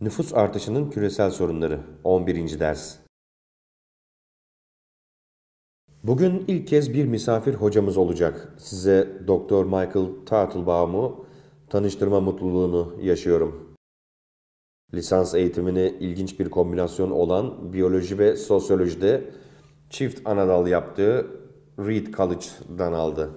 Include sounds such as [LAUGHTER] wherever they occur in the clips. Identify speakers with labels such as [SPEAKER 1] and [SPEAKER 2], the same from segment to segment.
[SPEAKER 1] Nüfus artışının küresel sorunları 11. ders. Bugün ilk kez bir misafir hocamız olacak. Size Dr. Michael Tartlebaum'u tanıştırma mutluluğunu yaşıyorum. Lisans eğitimini ilginç bir kombinasyon olan biyoloji ve sosyolojide çift anadal yaptığı Reed College'dan aldı.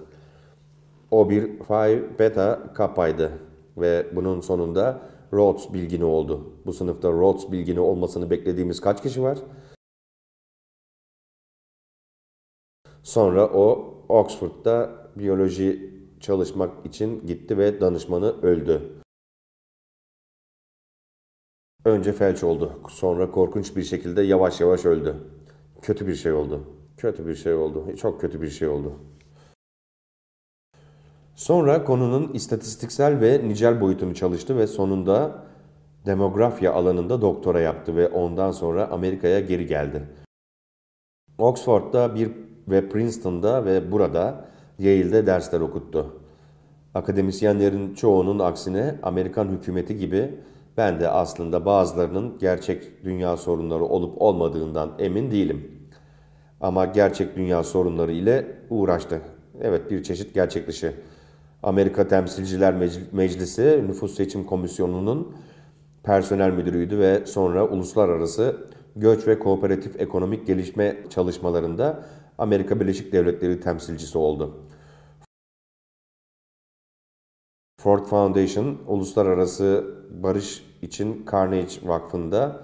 [SPEAKER 1] O bir Phi Beta Kappa'ydı ve bunun sonunda Rhodes bilgini oldu. Bu sınıfta Rhodes bilgini olmasını beklediğimiz kaç kişi var? Sonra o Oxford'da biyoloji çalışmak için gitti ve danışmanı öldü. Önce felç oldu. Sonra korkunç bir şekilde yavaş yavaş öldü. Kötü bir şey oldu. Kötü bir şey oldu. Çok kötü bir şey oldu. Sonra konunun istatistiksel ve nicel boyutunu çalıştı ve sonunda demografya alanında doktora yaptı ve ondan sonra Amerika'ya geri geldi. Oxford'da bir ve Princeton'da ve burada Yale'de dersler okuttu. Akademisyenlerin çoğunun aksine Amerikan hükümeti gibi ben de aslında bazılarının gerçek dünya sorunları olup olmadığından emin değilim. Ama gerçek dünya sorunları ile uğraştı. Evet bir çeşit gerçek dışı Amerika Temsilciler Meclisi Nüfus Seçim Komisyonu'nun personel müdürüydü ve sonra uluslararası göç ve kooperatif ekonomik gelişme çalışmalarında Amerika Birleşik Devletleri temsilcisi oldu. Ford Foundation uluslararası barış için Carnegie Vakfı'nda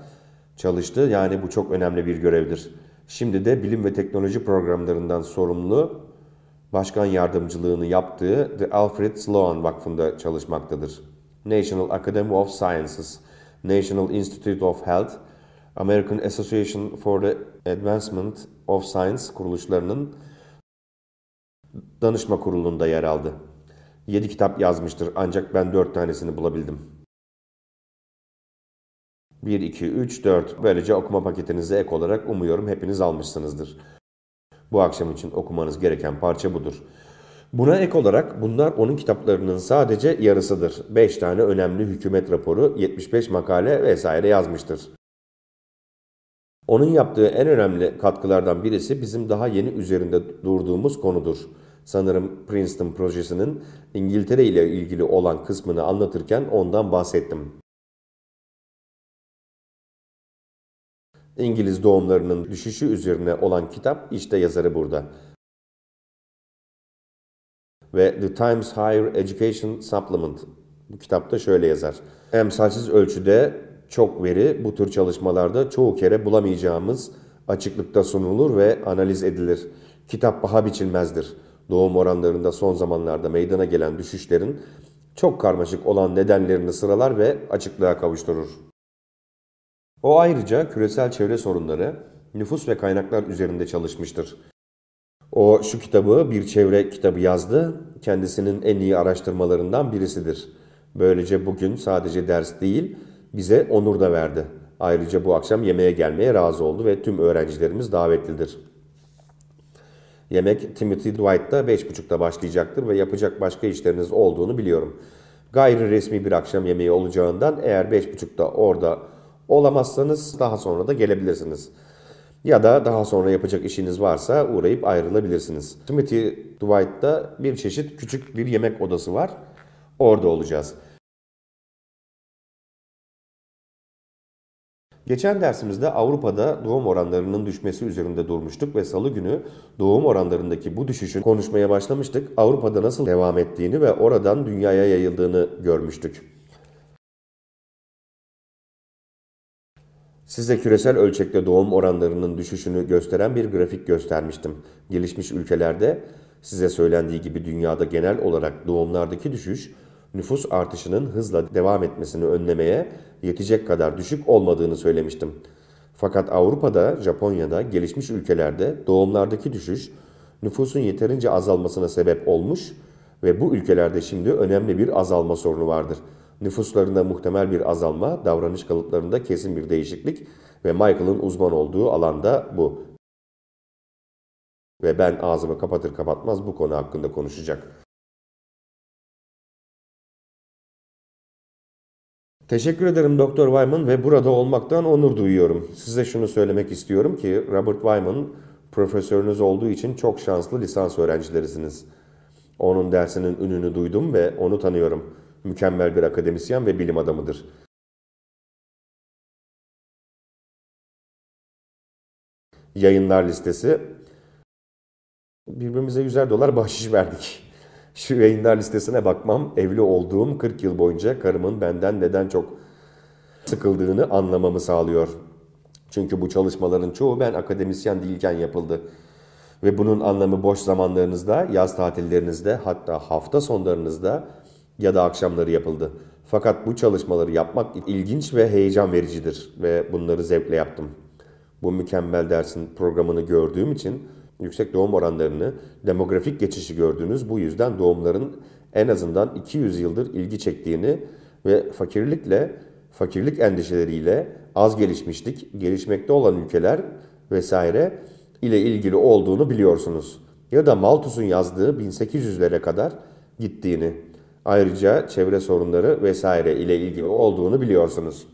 [SPEAKER 1] çalıştı. Yani bu çok önemli bir görevdir. Şimdi de bilim ve teknoloji programlarından sorumlu Başkan Yardımcılığını yaptığı The Alfred Sloan Vakfı'nda çalışmaktadır. National Academy of Sciences, National Institute of Health, American Association for the Advancement of Science kuruluşlarının danışma kurulunda yer aldı. 7 kitap yazmıştır ancak ben 4 tanesini bulabildim. 1, 2, 3, 4. Böylece okuma paketinize ek olarak umuyorum hepiniz almışsınızdır. Bu akşam için okumanız gereken parça budur. Buna ek olarak bunlar onun kitaplarının sadece yarısıdır. 5 tane önemli hükümet raporu, 75 makale vesaire yazmıştır. Onun yaptığı en önemli katkılardan birisi bizim daha yeni üzerinde durduğumuz konudur. Sanırım Princeton projesinin İngiltere ile ilgili olan kısmını anlatırken ondan bahsettim. İngiliz doğumlarının düşüşü üzerine olan kitap işte yazarı burada. Ve The Times Higher Education Supplement bu kitapta şöyle yazar. Emsalsiz ölçüde çok veri bu tür çalışmalarda çoğu kere bulamayacağımız açıklıkta sunulur ve analiz edilir. Kitap paha biçilmezdir. Doğum oranlarında son zamanlarda meydana gelen düşüşlerin çok karmaşık olan nedenlerini sıralar ve açıklığa kavuşturur. O ayrıca küresel çevre sorunları, nüfus ve kaynaklar üzerinde çalışmıştır. O şu kitabı bir çevre kitabı yazdı, kendisinin en iyi araştırmalarından birisidir. Böylece bugün sadece ders değil, bize onur da verdi. Ayrıca bu akşam yemeğe gelmeye razı oldu ve tüm öğrencilerimiz davetlidir. Yemek Timothy Dwight'ta 5.30'da başlayacaktır ve yapacak başka işleriniz olduğunu biliyorum. Gayri resmi bir akşam yemeği olacağından eğer 5.30'da orada Olamazsanız daha sonra da gelebilirsiniz. Ya da daha sonra yapacak işiniz varsa uğrayıp ayrılabilirsiniz. Timothy Dwight'ta bir çeşit küçük bir yemek odası var. Orada olacağız. Geçen dersimizde Avrupa'da doğum oranlarının düşmesi üzerinde durmuştuk ve salı günü doğum oranlarındaki bu düşüşün konuşmaya başlamıştık. Avrupa'da nasıl devam ettiğini ve oradan dünyaya yayıldığını görmüştük. Size küresel ölçekte doğum oranlarının düşüşünü gösteren bir grafik göstermiştim. Gelişmiş ülkelerde size söylendiği gibi dünyada genel olarak doğumlardaki düşüş nüfus artışının hızla devam etmesini önlemeye yetecek kadar düşük olmadığını söylemiştim. Fakat Avrupa'da, Japonya'da, gelişmiş ülkelerde doğumlardaki düşüş nüfusun yeterince azalmasına sebep olmuş ve bu ülkelerde şimdi önemli bir azalma sorunu vardır.'' nüfuslarında muhtemel bir azalma, davranış kalıplarında kesin bir değişiklik ve Michael'ın uzman olduğu alanda bu. Ve ben ağzımı kapatır kapatmaz bu konu hakkında konuşacak. Teşekkür ederim Doktor Wyman ve burada olmaktan onur duyuyorum. Size şunu söylemek istiyorum ki Robert Wyman profesörünüz olduğu için çok şanslı lisans öğrencilerisiniz. Onun dersinin ününü duydum ve onu tanıyorum.'' mükemmel bir akademisyen ve bilim adamıdır.
[SPEAKER 2] Yayınlar listesi.
[SPEAKER 1] Birbirimize 100'er dolar bahşiş verdik. [LAUGHS] Şu yayınlar listesine bakmam, evli olduğum 40 yıl boyunca karımın benden neden çok sıkıldığını anlamamı sağlıyor. Çünkü bu çalışmaların çoğu ben akademisyen değilken yapıldı. Ve bunun anlamı boş zamanlarınızda, yaz tatillerinizde, hatta hafta sonlarınızda ya da akşamları yapıldı. Fakat bu çalışmaları yapmak ilginç ve heyecan vericidir ve bunları zevkle yaptım. Bu mükemmel dersin programını gördüğüm için yüksek doğum oranlarını, demografik geçişi gördüğünüz bu yüzden doğumların en azından 200 yıldır ilgi çektiğini ve fakirlikle, fakirlik endişeleriyle az gelişmişlik, gelişmekte olan ülkeler vesaire ile ilgili olduğunu biliyorsunuz. Ya da Malthus'un yazdığı 1800'lere kadar gittiğini. Ayrıca çevre sorunları vesaire ile ilgili olduğunu biliyorsunuz.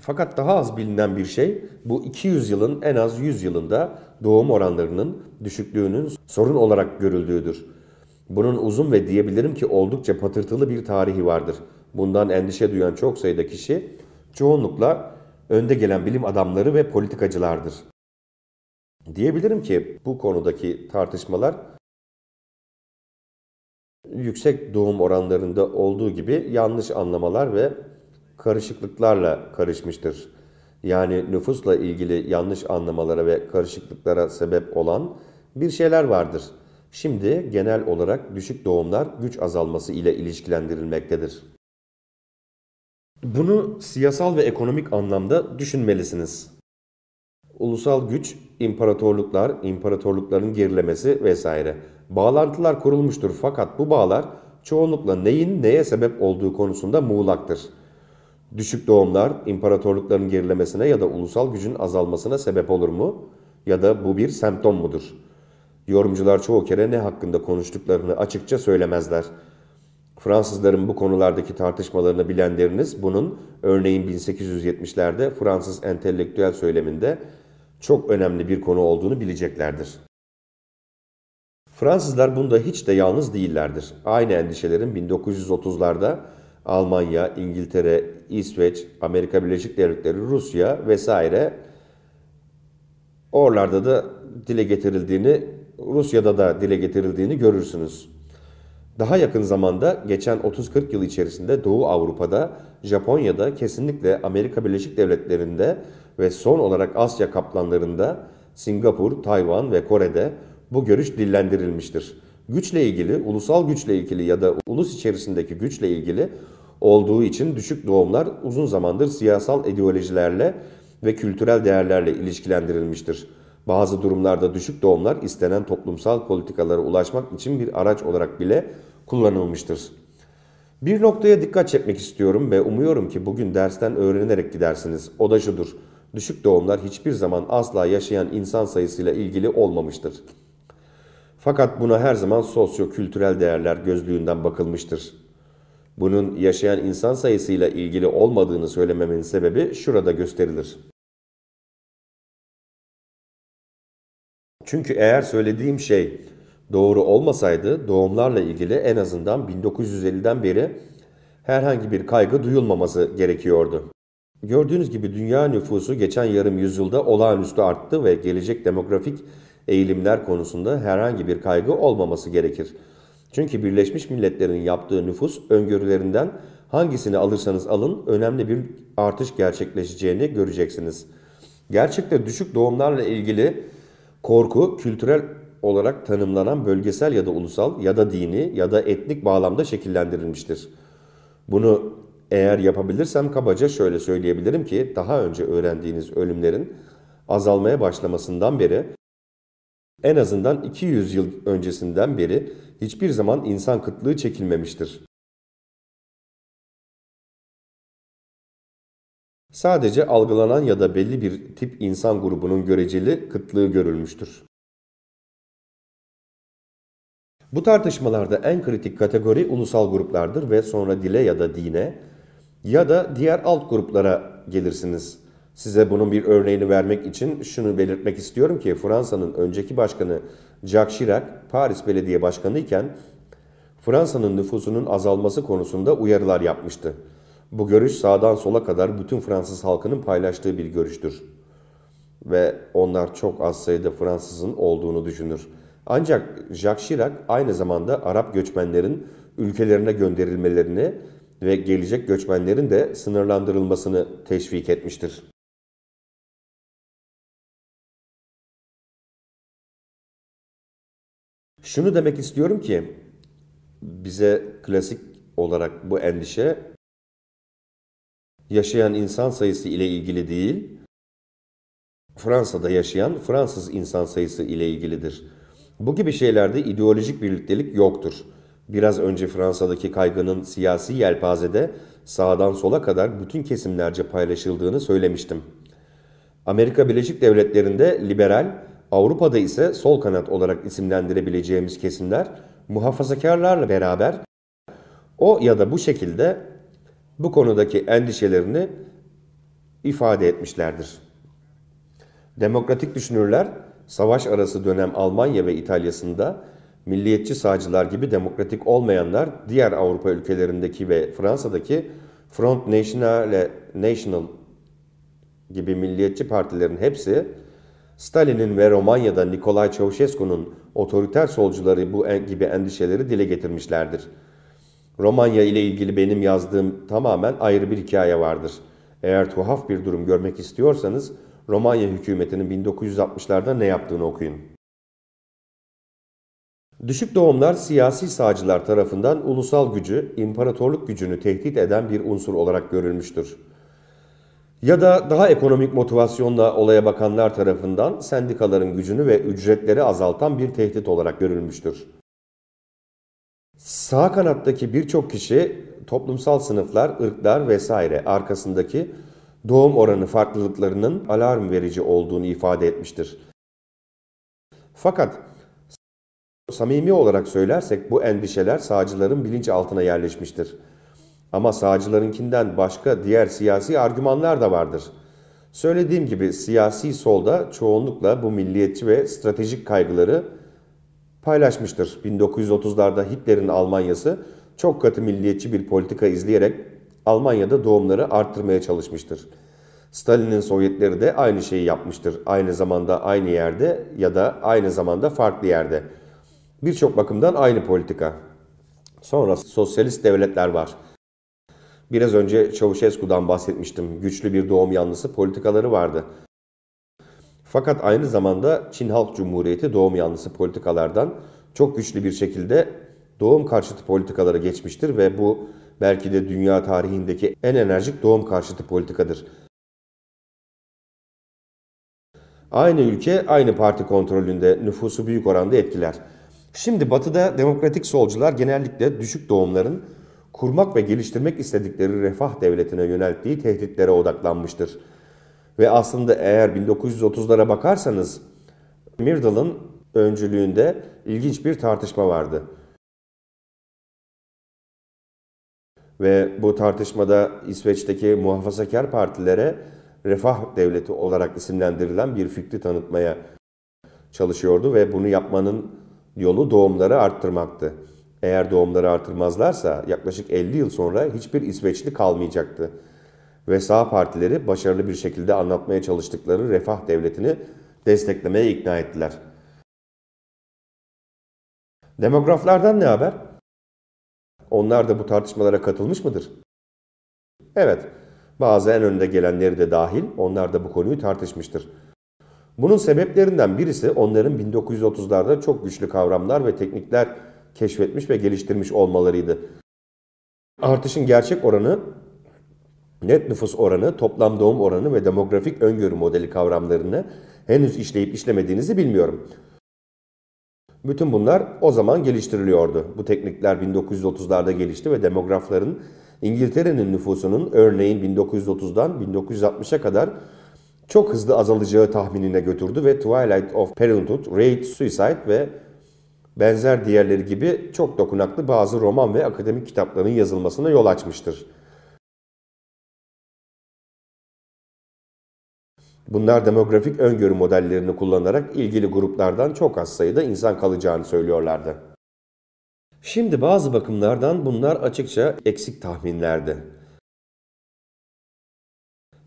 [SPEAKER 1] Fakat daha az bilinen bir şey bu 200 yılın en az 100 yılında doğum oranlarının düşüklüğünün sorun olarak görüldüğüdür. Bunun uzun ve diyebilirim ki oldukça patırtılı bir tarihi vardır. Bundan endişe duyan çok sayıda kişi çoğunlukla önde gelen bilim adamları ve politikacılardır. Diyebilirim ki bu konudaki tartışmalar yüksek doğum oranlarında olduğu gibi yanlış anlamalar ve karışıklıklarla karışmıştır. Yani nüfusla ilgili yanlış anlamalara ve karışıklıklara sebep olan bir şeyler vardır. Şimdi genel olarak düşük doğumlar güç azalması ile ilişkilendirilmektedir. Bunu siyasal ve ekonomik anlamda düşünmelisiniz. Ulusal güç, imparatorluklar, imparatorlukların gerilemesi vesaire bağlantılar kurulmuştur fakat bu bağlar çoğunlukla neyin neye sebep olduğu konusunda muğlaktır. Düşük doğumlar imparatorlukların gerilemesine ya da ulusal gücün azalmasına sebep olur mu? Ya da bu bir semptom mudur? Yorumcular çoğu kere ne hakkında konuştuklarını açıkça söylemezler. Fransızların bu konulardaki tartışmalarını bilenleriniz bunun örneğin 1870'lerde Fransız entelektüel söyleminde çok önemli bir konu olduğunu bileceklerdir. Fransızlar bunda hiç de yalnız değillerdir. Aynı endişelerin 1930'larda Almanya, İngiltere, İsveç, Amerika Birleşik Devletleri, Rusya vesaire oralarda da dile getirildiğini, Rusya'da da dile getirildiğini görürsünüz. Daha yakın zamanda geçen 30-40 yıl içerisinde Doğu Avrupa'da, Japonya'da, kesinlikle Amerika Birleşik Devletleri'nde ve son olarak Asya kaplanlarında Singapur, Tayvan ve Kore'de bu görüş dillendirilmiştir. Güçle ilgili, ulusal güçle ilgili ya da ulus içerisindeki güçle ilgili olduğu için düşük doğumlar uzun zamandır siyasal ideolojilerle ve kültürel değerlerle ilişkilendirilmiştir. Bazı durumlarda düşük doğumlar istenen toplumsal politikalara ulaşmak için bir araç olarak bile kullanılmıştır. Bir noktaya dikkat çekmek istiyorum ve umuyorum ki bugün dersten öğrenerek gidersiniz. O da şudur. Düşük doğumlar hiçbir zaman asla yaşayan insan sayısıyla ilgili olmamıştır. Fakat buna her zaman sosyo-kültürel değerler gözlüğünden bakılmıştır. Bunun yaşayan insan sayısıyla ilgili olmadığını söylememin sebebi şurada gösterilir. Çünkü eğer söylediğim şey doğru olmasaydı doğumlarla ilgili en azından 1950'den beri herhangi bir kaygı duyulmaması gerekiyordu. Gördüğünüz gibi dünya nüfusu geçen yarım yüzyılda olağanüstü arttı ve gelecek demografik eğilimler konusunda herhangi bir kaygı olmaması gerekir. Çünkü Birleşmiş Milletler'in yaptığı nüfus öngörülerinden hangisini alırsanız alın önemli bir artış gerçekleşeceğini göreceksiniz. Gerçekte düşük doğumlarla ilgili korku kültürel olarak tanımlanan bölgesel ya da ulusal ya da dini ya da etnik bağlamda şekillendirilmiştir. Bunu eğer yapabilirsem kabaca şöyle söyleyebilirim ki daha önce öğrendiğiniz ölümlerin azalmaya başlamasından beri en azından 200 yıl öncesinden beri hiçbir zaman insan kıtlığı çekilmemiştir.
[SPEAKER 2] Sadece algılanan ya da belli bir tip insan
[SPEAKER 1] grubunun göreceli kıtlığı görülmüştür. Bu tartışmalarda en kritik kategori ulusal gruplardır ve sonra dile ya da dine ya da diğer alt gruplara gelirsiniz. Size bunun bir örneğini vermek için şunu belirtmek istiyorum ki Fransa'nın önceki başkanı Jacques Chirac Paris Belediye Başkanı iken Fransa'nın nüfusunun azalması konusunda uyarılar yapmıştı. Bu görüş sağdan sola kadar bütün Fransız halkının paylaştığı bir görüştür. Ve onlar çok az sayıda Fransızın olduğunu düşünür. Ancak Jacques Chirac aynı zamanda Arap göçmenlerin ülkelerine gönderilmelerini ve gelecek göçmenlerin de sınırlandırılmasını teşvik etmiştir. Şunu demek istiyorum ki bize klasik olarak bu endişe yaşayan insan sayısı ile ilgili değil, Fransa'da yaşayan Fransız insan sayısı ile ilgilidir. Bu gibi şeylerde ideolojik birliktelik yoktur. Biraz önce Fransa'daki kaygının siyasi yelpazede sağdan sola kadar bütün kesimlerce paylaşıldığını söylemiştim. Amerika Birleşik Devletleri'nde liberal, Avrupa'da ise sol kanat olarak isimlendirebileceğimiz kesimler muhafazakarlarla beraber o ya da bu şekilde bu konudaki endişelerini ifade etmişlerdir. Demokratik düşünürler savaş arası dönem Almanya ve İtalya'sında milliyetçi sağcılar gibi demokratik olmayanlar diğer Avrupa ülkelerindeki ve Fransa'daki Front National ve National gibi milliyetçi partilerin hepsi Stalin'in ve Romanya'da Nikolay Çavuşescu'nun otoriter solcuları bu gibi endişeleri dile getirmişlerdir. Romanya ile ilgili benim yazdığım tamamen ayrı bir hikaye vardır. Eğer tuhaf bir durum görmek istiyorsanız Romanya hükümetinin 1960'larda ne yaptığını okuyun. Düşük doğumlar siyasi sağcılar tarafından ulusal gücü, imparatorluk gücünü tehdit eden bir unsur olarak görülmüştür. Ya da daha ekonomik motivasyonla olaya bakanlar tarafından sendikaların gücünü ve ücretleri azaltan bir tehdit olarak görülmüştür. Sağ kanattaki birçok kişi toplumsal sınıflar, ırklar vesaire arkasındaki doğum oranı farklılıklarının alarm verici olduğunu ifade etmiştir. Fakat samimi olarak söylersek bu endişeler sağcıların bilinç altına yerleşmiştir. Ama sağcılarınkinden başka diğer siyasi argümanlar da vardır. Söylediğim gibi siyasi solda çoğunlukla bu milliyetçi ve stratejik kaygıları paylaşmıştır. 1930'larda Hitler'in Almanyası çok katı milliyetçi bir politika izleyerek Almanya'da doğumları arttırmaya çalışmıştır. Stalin'in Sovyetleri de aynı şeyi yapmıştır. Aynı zamanda aynı yerde ya da aynı zamanda farklı yerde. Birçok bakımdan aynı politika. Sonra sosyalist devletler var. Biraz önce Çavuşescu'dan bahsetmiştim. Güçlü bir doğum yanlısı politikaları vardı. Fakat aynı zamanda Çin Halk Cumhuriyeti doğum yanlısı politikalardan çok güçlü bir şekilde doğum karşıtı politikalara geçmiştir ve bu belki de dünya tarihindeki en enerjik doğum karşıtı politikadır. Aynı ülke aynı parti kontrolünde nüfusu büyük oranda etkiler. Şimdi batıda demokratik solcular genellikle düşük doğumların kurmak ve geliştirmek istedikleri refah devletine yönelttiği tehditlere odaklanmıştır. Ve aslında eğer 1930'lara bakarsanız Myrdal'ın öncülüğünde ilginç bir tartışma vardı. Ve bu tartışmada İsveç'teki muhafazakar partilere refah devleti olarak isimlendirilen bir fikri tanıtmaya çalışıyordu ve bunu yapmanın yolu doğumları arttırmaktı eğer doğumları artırmazlarsa yaklaşık 50 yıl sonra hiçbir İsveçli kalmayacaktı. Ve sağ partileri başarılı bir şekilde anlatmaya çalıştıkları refah devletini desteklemeye ikna ettiler. Demograflardan ne haber? Onlar da bu tartışmalara katılmış mıdır? Evet, bazı en önde gelenleri de dahil onlar da bu konuyu tartışmıştır. Bunun sebeplerinden birisi onların 1930'larda çok güçlü kavramlar ve teknikler keşfetmiş ve geliştirmiş olmalarıydı. Artışın gerçek oranı net nüfus oranı, toplam doğum oranı ve demografik öngörü modeli kavramlarını henüz işleyip işlemediğinizi bilmiyorum. Bütün bunlar o zaman geliştiriliyordu. Bu teknikler 1930'larda gelişti ve demografların İngiltere'nin nüfusunun örneğin 1930'dan 1960'a kadar çok hızlı azalacağı tahminine götürdü ve Twilight of Parenthood, Rate, Suicide ve benzer diğerleri gibi çok dokunaklı bazı roman ve akademik kitapların yazılmasına yol açmıştır. Bunlar demografik öngörü modellerini kullanarak ilgili gruplardan çok az sayıda insan kalacağını söylüyorlardı. Şimdi bazı bakımlardan bunlar açıkça eksik tahminlerdi.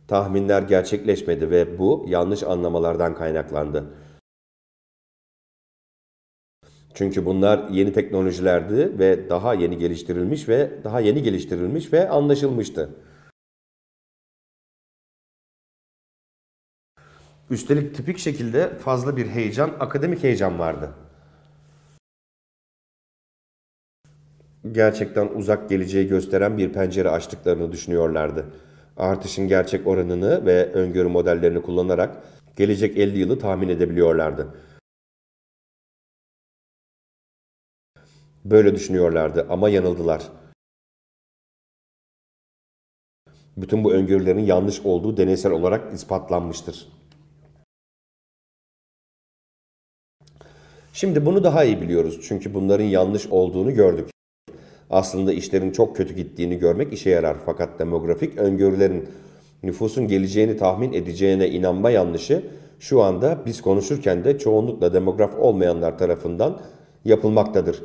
[SPEAKER 1] Tahminler gerçekleşmedi ve bu yanlış anlamalardan kaynaklandı. Çünkü bunlar yeni teknolojilerdi ve daha yeni geliştirilmiş ve daha yeni geliştirilmiş ve anlaşılmıştı. Üstelik tipik şekilde fazla bir heyecan, akademik heyecan vardı. Gerçekten uzak geleceği gösteren bir pencere açtıklarını düşünüyorlardı. Artışın gerçek oranını ve öngörü modellerini kullanarak gelecek 50 yılı tahmin edebiliyorlardı. Böyle düşünüyorlardı ama yanıldılar. Bütün bu öngörülerin yanlış olduğu deneysel olarak ispatlanmıştır. Şimdi bunu daha iyi biliyoruz çünkü bunların yanlış olduğunu gördük. Aslında işlerin çok kötü gittiğini görmek işe yarar fakat demografik öngörülerin nüfusun geleceğini tahmin edeceğine inanma yanlışı şu anda biz konuşurken de çoğunlukla demograf olmayanlar tarafından yapılmaktadır.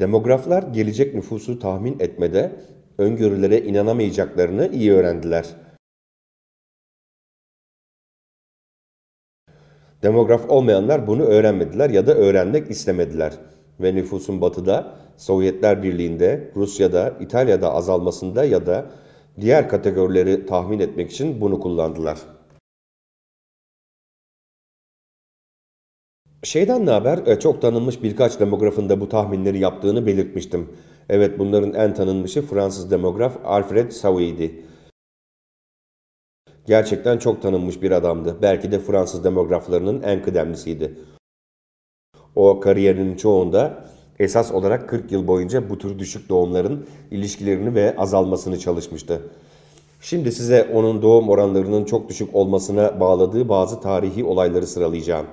[SPEAKER 2] Demograflar gelecek nüfusu tahmin etmede öngörülere inanamayacaklarını
[SPEAKER 1] iyi öğrendiler. Demograf olmayanlar bunu öğrenmediler ya da öğrenmek istemediler ve nüfusun batıda, Sovyetler Birliği'nde, Rusya'da, İtalya'da azalmasında ya da diğer kategorileri tahmin etmek için bunu kullandılar. Şeyden ne haber? E, çok tanınmış birkaç demografın da bu tahminleri yaptığını belirtmiştim. Evet bunların en tanınmışı Fransız demograf Alfred Sawy'di. Gerçekten çok tanınmış bir adamdı. Belki de Fransız demograflarının en kıdemlisiydi. O kariyerinin çoğunda esas olarak 40 yıl boyunca bu tür düşük doğumların ilişkilerini ve azalmasını çalışmıştı. Şimdi size onun doğum oranlarının çok düşük olmasına bağladığı bazı tarihi olayları sıralayacağım.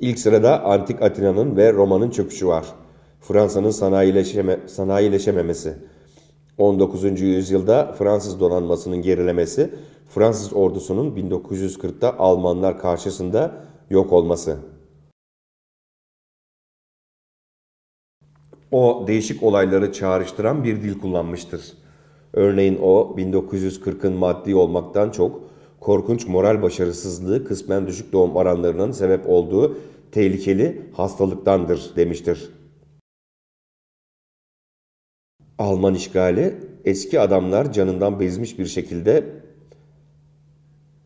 [SPEAKER 1] İlk sırada Antik Atina'nın ve Roma'nın çöküşü var. Fransa'nın sanayileşeme, sanayileşememesi. 19. yüzyılda Fransız donanmasının gerilemesi, Fransız ordusunun 1940'ta Almanlar karşısında yok olması. O değişik olayları çağrıştıran bir dil kullanmıştır. Örneğin o 1940'ın maddi olmaktan çok korkunç moral başarısızlığı kısmen düşük doğum oranlarının sebep olduğu tehlikeli hastalıktandır demiştir. Alman işgali eski adamlar canından bezmiş bir şekilde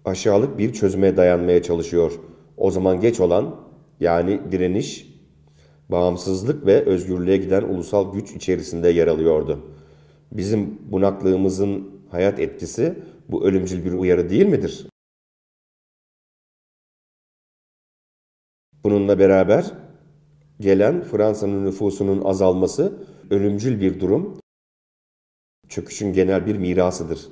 [SPEAKER 1] aşağılık bir çözüme dayanmaya çalışıyor. O zaman geç olan yani direniş bağımsızlık ve özgürlüğe giden ulusal güç içerisinde yer alıyordu. Bizim bunaklığımızın hayat etkisi bu ölümcül bir uyarı değil midir? Bununla beraber gelen Fransa'nın nüfusunun azalması ölümcül bir durum, çöküşün genel bir mirasıdır.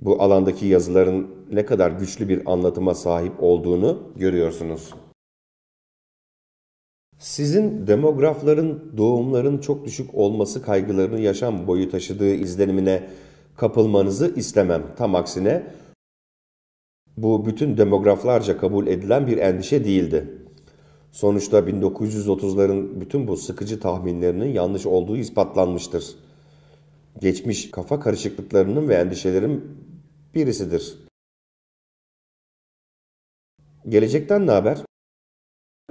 [SPEAKER 1] Bu alandaki yazıların ne kadar güçlü bir anlatıma sahip olduğunu görüyorsunuz. Sizin demografların doğumların çok düşük olması kaygılarını yaşam boyu taşıdığı izlenimine kapılmanızı istemem. Tam aksine bu bütün demograflarca kabul edilen bir endişe değildi. Sonuçta 1930'ların bütün bu sıkıcı tahminlerinin yanlış olduğu ispatlanmıştır. Geçmiş kafa karışıklıklarının ve endişelerin birisidir. Gelecekten ne haber?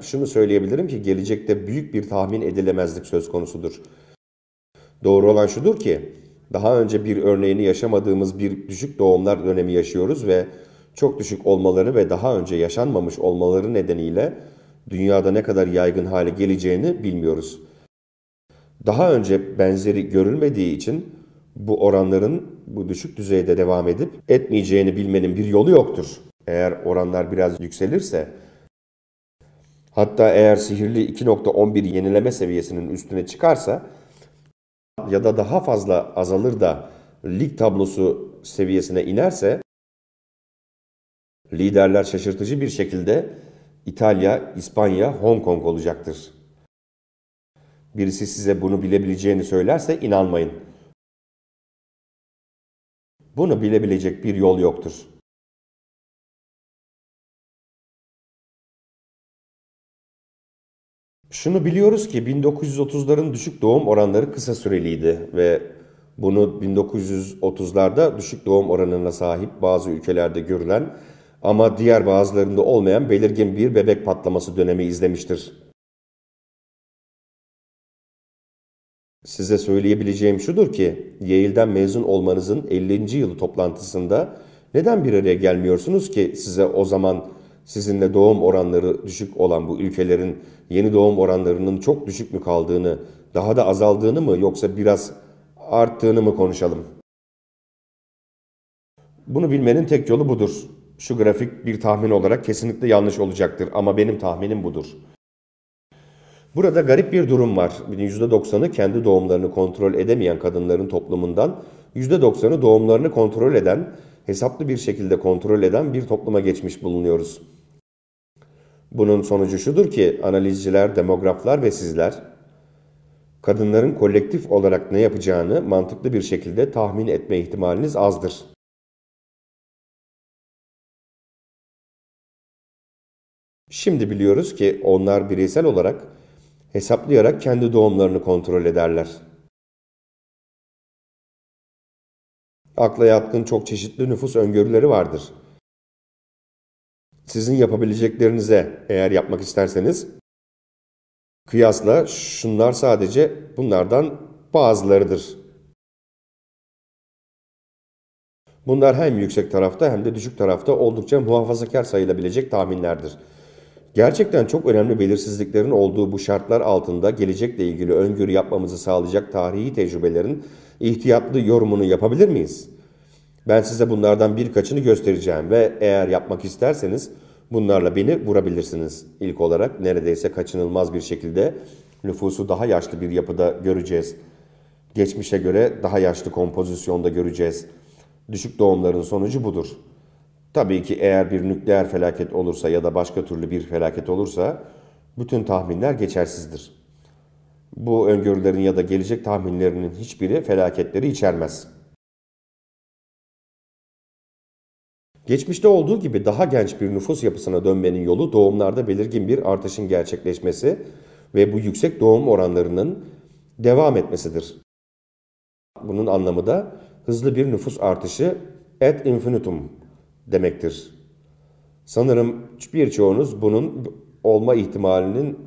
[SPEAKER 1] Şunu söyleyebilirim ki gelecekte büyük bir tahmin edilemezlik söz konusudur. Doğru olan şudur ki daha önce bir örneğini yaşamadığımız bir düşük doğumlar dönemi yaşıyoruz ve çok düşük olmaları ve daha önce yaşanmamış olmaları nedeniyle dünyada ne kadar yaygın hale geleceğini bilmiyoruz. Daha önce benzeri görülmediği için bu oranların bu düşük düzeyde devam edip etmeyeceğini bilmenin bir yolu yoktur. Eğer oranlar biraz yükselirse hatta eğer sihirli 2.11 yenileme seviyesinin üstüne çıkarsa ya da daha fazla azalır da lig tablosu seviyesine inerse liderler şaşırtıcı bir şekilde İtalya, İspanya, Hong Kong olacaktır. Birisi size bunu bilebileceğini söylerse inanmayın.
[SPEAKER 2] Bunu bilebilecek bir yol yoktur. Şunu biliyoruz ki
[SPEAKER 1] 1930'ların düşük doğum oranları kısa süreliydi ve bunu 1930'larda düşük doğum oranına sahip bazı ülkelerde görülen ama diğer bazılarında olmayan belirgin bir bebek patlaması dönemi izlemiştir. Size söyleyebileceğim şudur ki Yale'den mezun olmanızın 50. yılı toplantısında neden bir araya gelmiyorsunuz ki size o zaman Sizinle doğum oranları düşük olan bu ülkelerin yeni doğum oranlarının çok düşük mü kaldığını, daha da azaldığını mı yoksa biraz arttığını mı konuşalım? Bunu bilmenin tek yolu budur. Şu grafik bir tahmin olarak kesinlikle yanlış olacaktır ama benim tahminim budur. Burada garip bir durum var. %90'ı kendi doğumlarını kontrol edemeyen kadınların toplumundan, %90'ı doğumlarını kontrol eden, hesaplı bir şekilde kontrol eden bir topluma geçmiş bulunuyoruz. Bunun sonucu şudur ki analizciler, demograflar ve sizler kadınların kolektif olarak ne yapacağını mantıklı bir şekilde tahmin etme ihtimaliniz azdır.
[SPEAKER 2] Şimdi biliyoruz ki onlar bireysel olarak hesaplayarak kendi doğumlarını kontrol ederler.
[SPEAKER 1] Akla yatkın çok çeşitli nüfus öngörüleri vardır sizin yapabileceklerinize eğer yapmak isterseniz kıyasla şunlar sadece bunlardan bazılarıdır. Bunlar hem yüksek tarafta hem de düşük tarafta oldukça muhafazakar sayılabilecek tahminlerdir. Gerçekten çok önemli belirsizliklerin olduğu bu şartlar altında gelecekle ilgili öngörü yapmamızı sağlayacak tarihi tecrübelerin ihtiyatlı yorumunu yapabilir miyiz?'' Ben size bunlardan birkaçını göstereceğim ve eğer yapmak isterseniz bunlarla beni vurabilirsiniz. İlk olarak neredeyse kaçınılmaz bir şekilde nüfusu daha yaşlı bir yapıda göreceğiz. Geçmişe göre daha yaşlı kompozisyonda göreceğiz. Düşük doğumların sonucu budur. Tabii ki eğer bir nükleer felaket olursa ya da başka türlü bir felaket olursa bütün tahminler geçersizdir. Bu öngörülerin ya da gelecek tahminlerinin hiçbiri felaketleri içermez.'' Geçmişte olduğu gibi daha genç bir nüfus yapısına dönmenin yolu doğumlarda belirgin bir artışın gerçekleşmesi ve bu yüksek doğum oranlarının devam etmesidir. Bunun anlamı da hızlı bir nüfus artışı et infinitum demektir. Sanırım birçoğunuz bunun olma ihtimalinin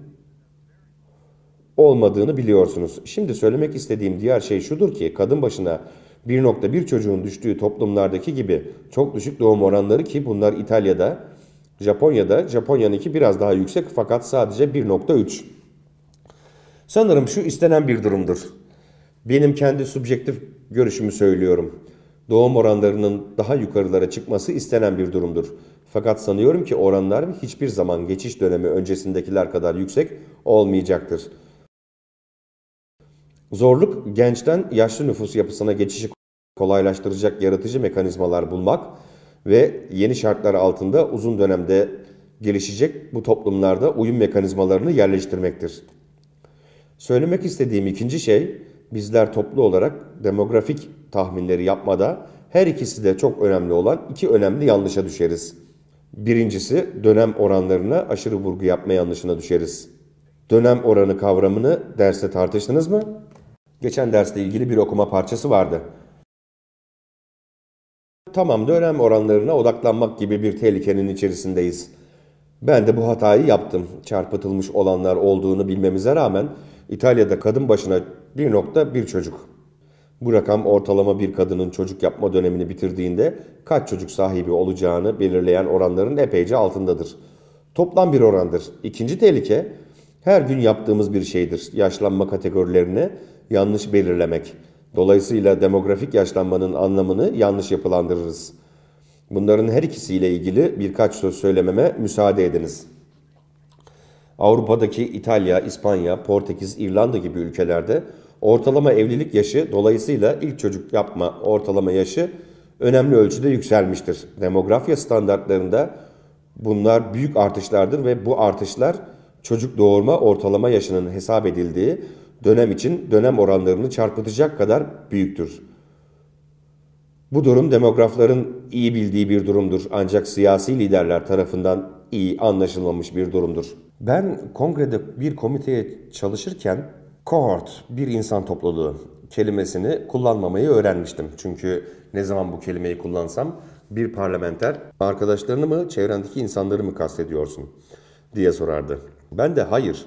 [SPEAKER 1] olmadığını biliyorsunuz. Şimdi söylemek istediğim diğer şey şudur ki kadın başına 1.1 çocuğun düştüğü toplumlardaki gibi çok düşük doğum oranları ki bunlar İtalya'da, Japonya'da, Japonya'nınki biraz daha yüksek fakat sadece 1.3. Sanırım şu istenen bir durumdur. Benim kendi subjektif görüşümü söylüyorum. Doğum oranlarının daha yukarılara çıkması istenen bir durumdur. Fakat sanıyorum ki oranlar hiçbir zaman geçiş dönemi öncesindekiler kadar yüksek olmayacaktır.'' Zorluk gençten yaşlı nüfus yapısına geçişi kolaylaştıracak yaratıcı mekanizmalar bulmak ve yeni şartlar altında uzun dönemde gelişecek bu toplumlarda uyum mekanizmalarını yerleştirmektir. Söylemek istediğim ikinci şey bizler toplu olarak demografik tahminleri yapmada her ikisi de çok önemli olan iki önemli yanlışa düşeriz. Birincisi dönem oranlarına aşırı vurgu yapma yanlışına düşeriz. Dönem oranı kavramını derste tartıştınız mı? Geçen derste ilgili bir okuma parçası vardı. Tamam dönem oranlarına odaklanmak gibi bir tehlikenin içerisindeyiz. Ben de bu hatayı yaptım. Çarpıtılmış olanlar olduğunu bilmemize rağmen İtalya'da kadın başına 1.1 çocuk. Bu rakam ortalama bir kadının çocuk yapma dönemini bitirdiğinde kaç çocuk sahibi olacağını belirleyen oranların epeyce altındadır. Toplam bir orandır. İkinci tehlike her gün yaptığımız bir şeydir. Yaşlanma kategorilerine yanlış belirlemek. Dolayısıyla demografik yaşlanmanın anlamını yanlış yapılandırırız. Bunların her ikisiyle ilgili birkaç söz söylememe müsaade ediniz. Avrupa'daki İtalya, İspanya, Portekiz, İrlanda gibi ülkelerde ortalama evlilik yaşı dolayısıyla ilk çocuk yapma ortalama yaşı önemli ölçüde yükselmiştir. Demografya standartlarında bunlar büyük artışlardır ve bu artışlar çocuk doğurma ortalama yaşının hesap edildiği dönem için dönem oranlarını çarpıtacak kadar büyüktür. Bu durum demografların iyi bildiği bir durumdur ancak siyasi liderler tarafından iyi anlaşılmamış bir durumdur. Ben kongrede bir komiteye çalışırken cohort bir insan topluluğu kelimesini kullanmamayı öğrenmiştim. Çünkü ne zaman bu kelimeyi kullansam bir parlamenter arkadaşlarını mı çevrendeki insanları mı kastediyorsun diye sorardı. Ben de hayır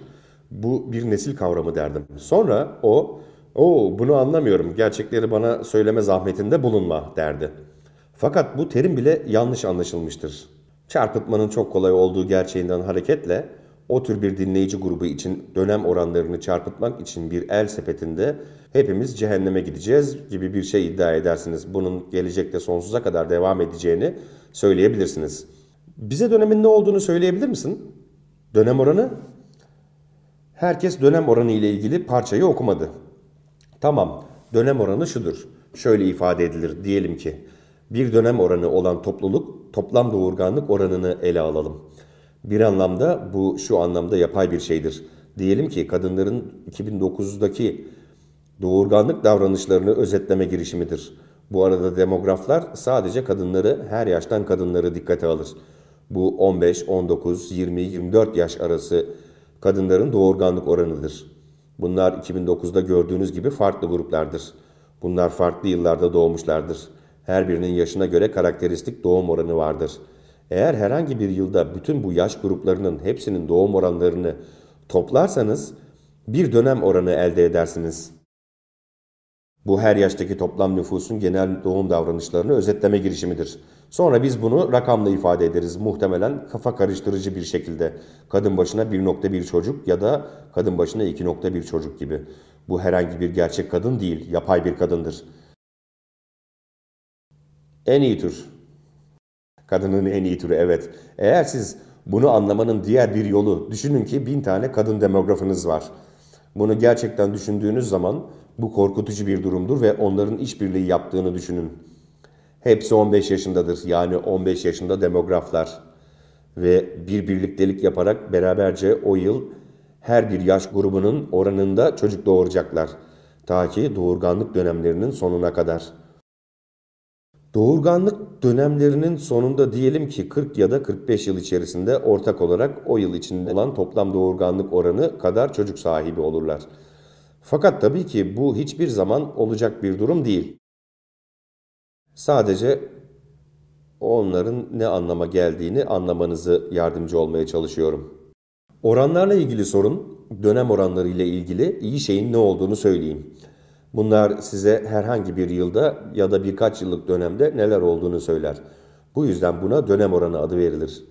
[SPEAKER 1] bu bir nesil kavramı derdim. Sonra o, o bunu anlamıyorum, gerçekleri bana söyleme zahmetinde bulunma derdi. Fakat bu terim bile yanlış anlaşılmıştır. Çarpıtmanın çok kolay olduğu gerçeğinden hareketle o tür bir dinleyici grubu için dönem oranlarını çarpıtmak için bir el sepetinde hepimiz cehenneme gideceğiz gibi bir şey iddia edersiniz. Bunun gelecekte sonsuza kadar devam edeceğini söyleyebilirsiniz. Bize dönemin ne olduğunu söyleyebilir misin? Dönem oranı Herkes dönem oranı ile ilgili parçayı okumadı. Tamam, dönem oranı şudur. Şöyle ifade edilir diyelim ki bir dönem oranı olan topluluk toplam doğurganlık oranını ele alalım. Bir anlamda bu şu anlamda yapay bir şeydir. Diyelim ki kadınların 2009'daki doğurganlık davranışlarını özetleme girişimidir. Bu arada demograflar sadece kadınları, her yaştan kadınları dikkate alır. Bu 15, 19, 20, 24 yaş arası kadınların doğurganlık oranıdır. Bunlar 2009'da gördüğünüz gibi farklı gruplardır. Bunlar farklı yıllarda doğmuşlardır. Her birinin yaşına göre karakteristik doğum oranı vardır. Eğer herhangi bir yılda bütün bu yaş gruplarının hepsinin doğum oranlarını toplarsanız bir dönem oranı elde edersiniz. Bu her yaştaki toplam nüfusun genel doğum davranışlarını özetleme girişimidir. Sonra biz bunu rakamla ifade ederiz. Muhtemelen kafa karıştırıcı bir şekilde kadın başına 1.1 çocuk ya da kadın başına 2.1 çocuk gibi. Bu herhangi bir gerçek kadın değil, yapay bir kadındır. En iyi tür. Kadının en iyi türü evet. Eğer siz bunu anlamanın diğer bir yolu, düşünün ki bin tane kadın demografınız var. Bunu gerçekten düşündüğünüz zaman bu korkutucu bir durumdur ve onların işbirliği yaptığını düşünün. Hepsi 15 yaşındadır. Yani 15 yaşında demograflar ve bir birliktelik yaparak beraberce o yıl her bir yaş grubunun oranında çocuk doğuracaklar. Ta ki doğurganlık dönemlerinin sonuna kadar. Doğurganlık dönemlerinin sonunda diyelim ki 40 ya da 45 yıl içerisinde ortak olarak o yıl içinde olan toplam doğurganlık oranı kadar çocuk sahibi olurlar. Fakat tabii ki bu hiçbir zaman olacak bir durum değil. Sadece onların ne anlama geldiğini anlamanızı yardımcı olmaya çalışıyorum. Oranlarla ilgili sorun, dönem oranları ile ilgili iyi şeyin ne olduğunu söyleyeyim. Bunlar size herhangi bir yılda ya da birkaç yıllık dönemde neler olduğunu söyler. Bu yüzden buna dönem oranı adı verilir.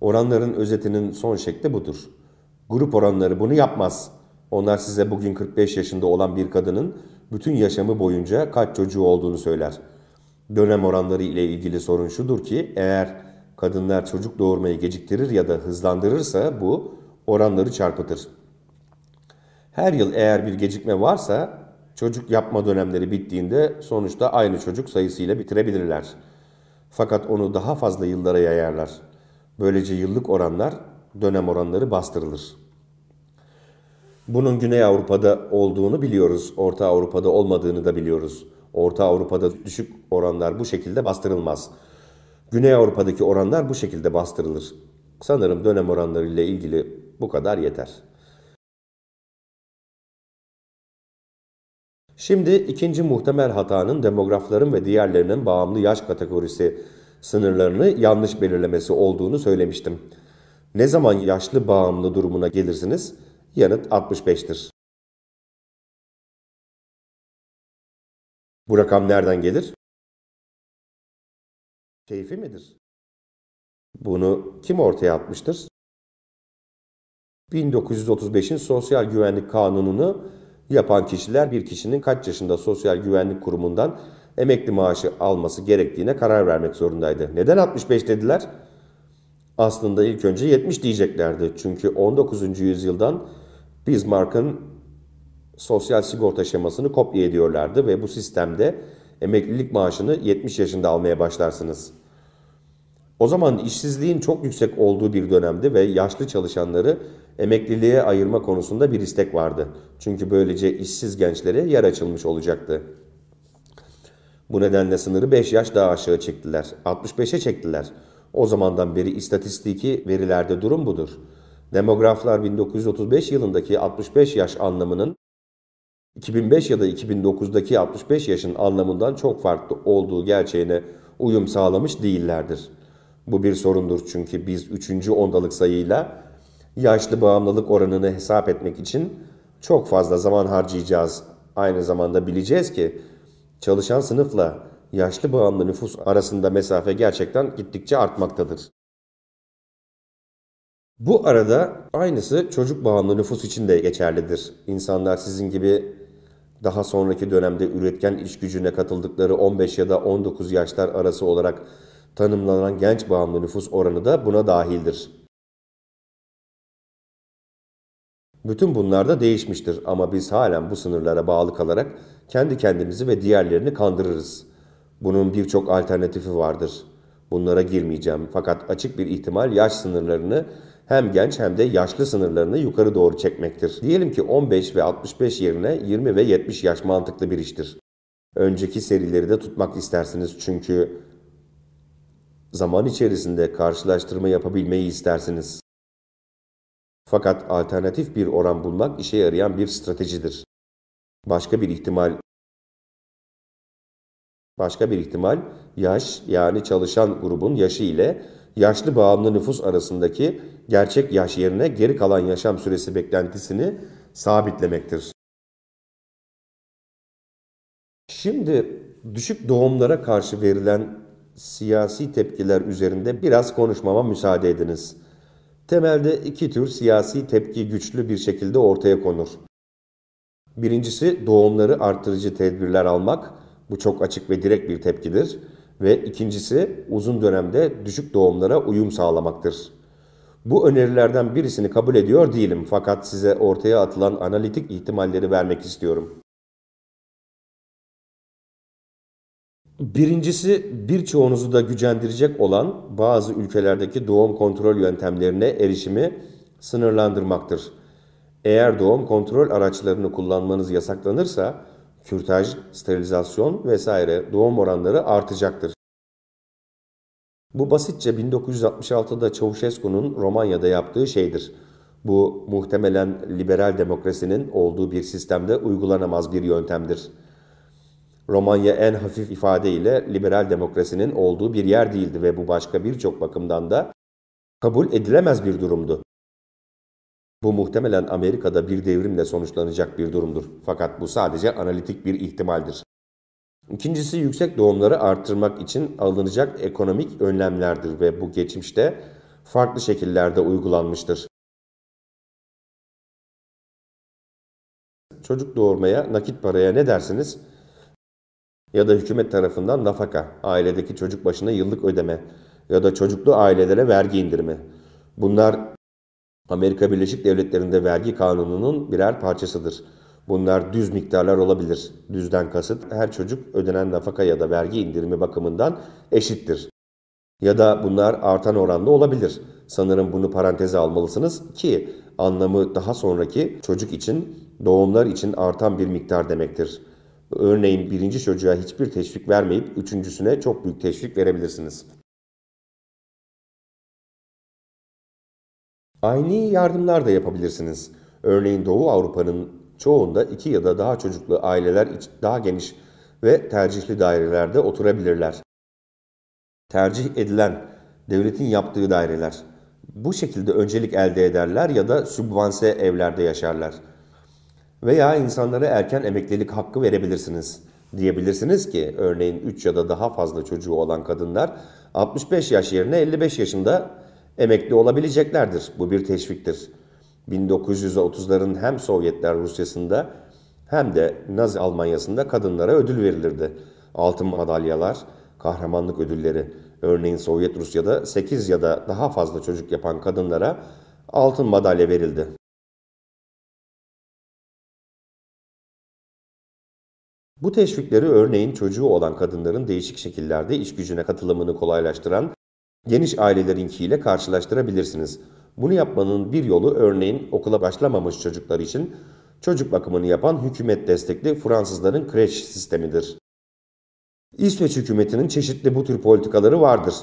[SPEAKER 1] Oranların özetinin son şekli budur. Grup oranları bunu yapmaz. Onlar size bugün 45 yaşında olan bir kadının bütün yaşamı boyunca kaç çocuğu olduğunu söyler dönem oranları ile ilgili sorun şudur ki eğer kadınlar çocuk doğurmayı geciktirir ya da hızlandırırsa bu oranları çarpıtır. Her yıl eğer bir gecikme varsa çocuk yapma dönemleri bittiğinde sonuçta aynı çocuk sayısıyla bitirebilirler. Fakat onu daha fazla yıllara yayarlar. Böylece yıllık oranlar dönem oranları bastırılır. Bunun Güney Avrupa'da olduğunu biliyoruz, Orta Avrupa'da olmadığını da biliyoruz. Orta Avrupa'da düşük oranlar bu şekilde bastırılmaz. Güney Avrupa'daki oranlar bu şekilde bastırılır. Sanırım dönem oranları ile ilgili bu kadar yeter. Şimdi ikinci muhtemel hatanın demografların ve diğerlerinin bağımlı yaş kategorisi sınırlarını yanlış belirlemesi olduğunu söylemiştim. Ne zaman yaşlı bağımlı durumuna gelirsiniz? Yanıt 65'tir.
[SPEAKER 2] Bu rakam nereden gelir? Keyfi midir? Bunu kim
[SPEAKER 1] ortaya atmıştır? 1935'in Sosyal Güvenlik Kanunu'nu yapan kişiler bir kişinin kaç yaşında Sosyal Güvenlik Kurumu'ndan emekli maaşı alması gerektiğine karar vermek zorundaydı. Neden 65 dediler? Aslında ilk önce 70 diyeceklerdi. Çünkü 19. yüzyıldan Bismarck'ın sosyal sigorta şemasını kopya ediyorlardı ve bu sistemde emeklilik maaşını 70 yaşında almaya başlarsınız. O zaman işsizliğin çok yüksek olduğu bir dönemde ve yaşlı çalışanları emekliliğe ayırma konusunda bir istek vardı. Çünkü böylece işsiz gençlere yer açılmış olacaktı. Bu nedenle sınırı 5 yaş daha aşağı çektiler. 65'e çektiler. O zamandan beri istatistiki verilerde durum budur. Demograflar 1935 yılındaki 65 yaş anlamının 2005 ya da 2009'daki 65 yaşın anlamından çok farklı olduğu gerçeğine uyum sağlamış değillerdir. Bu bir sorundur çünkü biz 3. ondalık sayıyla yaşlı bağımlılık oranını hesap etmek için çok fazla zaman harcayacağız. Aynı zamanda bileceğiz ki çalışan sınıfla yaşlı bağımlı nüfus arasında mesafe gerçekten gittikçe artmaktadır. Bu arada aynısı çocuk bağımlı nüfus için de geçerlidir. İnsanlar sizin gibi daha sonraki dönemde üretken iş gücüne katıldıkları 15 ya da 19 yaşlar arası olarak tanımlanan genç bağımlı nüfus oranı da buna dahildir. Bütün bunlar da değişmiştir ama biz halen bu sınırlara bağlı kalarak kendi kendimizi ve diğerlerini kandırırız. Bunun birçok alternatifi vardır. Bunlara girmeyeceğim fakat açık bir ihtimal yaş sınırlarını hem genç hem de yaşlı sınırlarını yukarı doğru çekmektir. Diyelim ki 15 ve 65 yerine 20 ve 70 yaş mantıklı bir iştir. Önceki serileri de tutmak istersiniz çünkü zaman içerisinde karşılaştırma yapabilmeyi istersiniz. Fakat alternatif bir oran bulmak işe yarayan bir stratejidir. Başka bir ihtimal Başka bir ihtimal yaş yani çalışan grubun yaşı ile yaşlı bağımlı nüfus arasındaki gerçek yaş yerine geri kalan yaşam süresi beklentisini sabitlemektir. Şimdi düşük doğumlara karşı verilen siyasi tepkiler üzerinde biraz konuşmama müsaade ediniz. Temelde iki tür siyasi tepki güçlü bir şekilde ortaya konur. Birincisi doğumları artırıcı tedbirler almak, bu çok açık ve direkt bir tepkidir. Ve ikincisi uzun dönemde düşük doğumlara uyum sağlamaktır. Bu önerilerden birisini kabul ediyor değilim fakat size ortaya atılan analitik ihtimalleri vermek istiyorum. Birincisi birçoğunuzu da gücendirecek olan bazı ülkelerdeki doğum kontrol yöntemlerine erişimi sınırlandırmaktır. Eğer doğum kontrol araçlarını kullanmanız yasaklanırsa kürtaj, sterilizasyon vesaire doğum oranları artacaktır. Bu basitçe 1966'da Çavuşescu'nun Romanya'da yaptığı şeydir. Bu muhtemelen liberal demokrasinin olduğu bir sistemde uygulanamaz bir yöntemdir. Romanya en hafif ifadeyle liberal demokrasinin olduğu bir yer değildi ve bu başka birçok bakımdan da kabul edilemez bir durumdu. Bu muhtemelen Amerika'da bir devrimle sonuçlanacak bir durumdur. Fakat bu sadece analitik bir ihtimaldir. İkincisi yüksek doğumları arttırmak için alınacak ekonomik önlemlerdir ve bu geçmişte farklı şekillerde uygulanmıştır. Çocuk doğurmaya, nakit paraya ne dersiniz? Ya da hükümet tarafından nafaka, ailedeki çocuk başına yıllık ödeme ya da çocuklu ailelere vergi indirimi. Bunlar Amerika Birleşik Devletleri'nde vergi kanununun birer parçasıdır. Bunlar düz miktarlar olabilir. Düzden kasıt her çocuk ödenen nafaka ya da vergi indirimi bakımından eşittir. Ya da bunlar artan oranda olabilir. Sanırım bunu paranteze almalısınız ki anlamı daha sonraki çocuk için doğumlar için artan bir miktar demektir. Örneğin birinci çocuğa hiçbir teşvik vermeyip üçüncüsüne çok büyük teşvik verebilirsiniz. Aynı yardımlar da yapabilirsiniz. Örneğin Doğu Avrupa'nın çoğunda iki ya da daha çocuklu aileler daha geniş ve tercihli dairelerde oturabilirler. Tercih edilen devletin yaptığı daireler. Bu şekilde öncelik elde ederler ya da sübvanse evlerde yaşarlar. Veya insanlara erken emeklilik hakkı verebilirsiniz. Diyebilirsiniz ki örneğin 3 ya da daha fazla çocuğu olan kadınlar 65 yaş yerine 55 yaşında emekli olabileceklerdir. Bu bir teşviktir. 1930'ların hem Sovyetler Rusya'sında hem de Nazi Almanya'sında kadınlara ödül verilirdi. Altın madalyalar, kahramanlık ödülleri. Örneğin Sovyet Rusya'da 8 ya da daha fazla çocuk yapan kadınlara altın madalya verildi. Bu teşvikleri örneğin çocuğu olan kadınların değişik şekillerde iş gücüne katılımını kolaylaştıran geniş ailelerinkiyle karşılaştırabilirsiniz. Bunu yapmanın bir yolu örneğin okula başlamamış çocuklar için çocuk bakımını yapan hükümet destekli Fransızların kreş sistemidir. İsveç hükümetinin çeşitli bu tür politikaları vardır.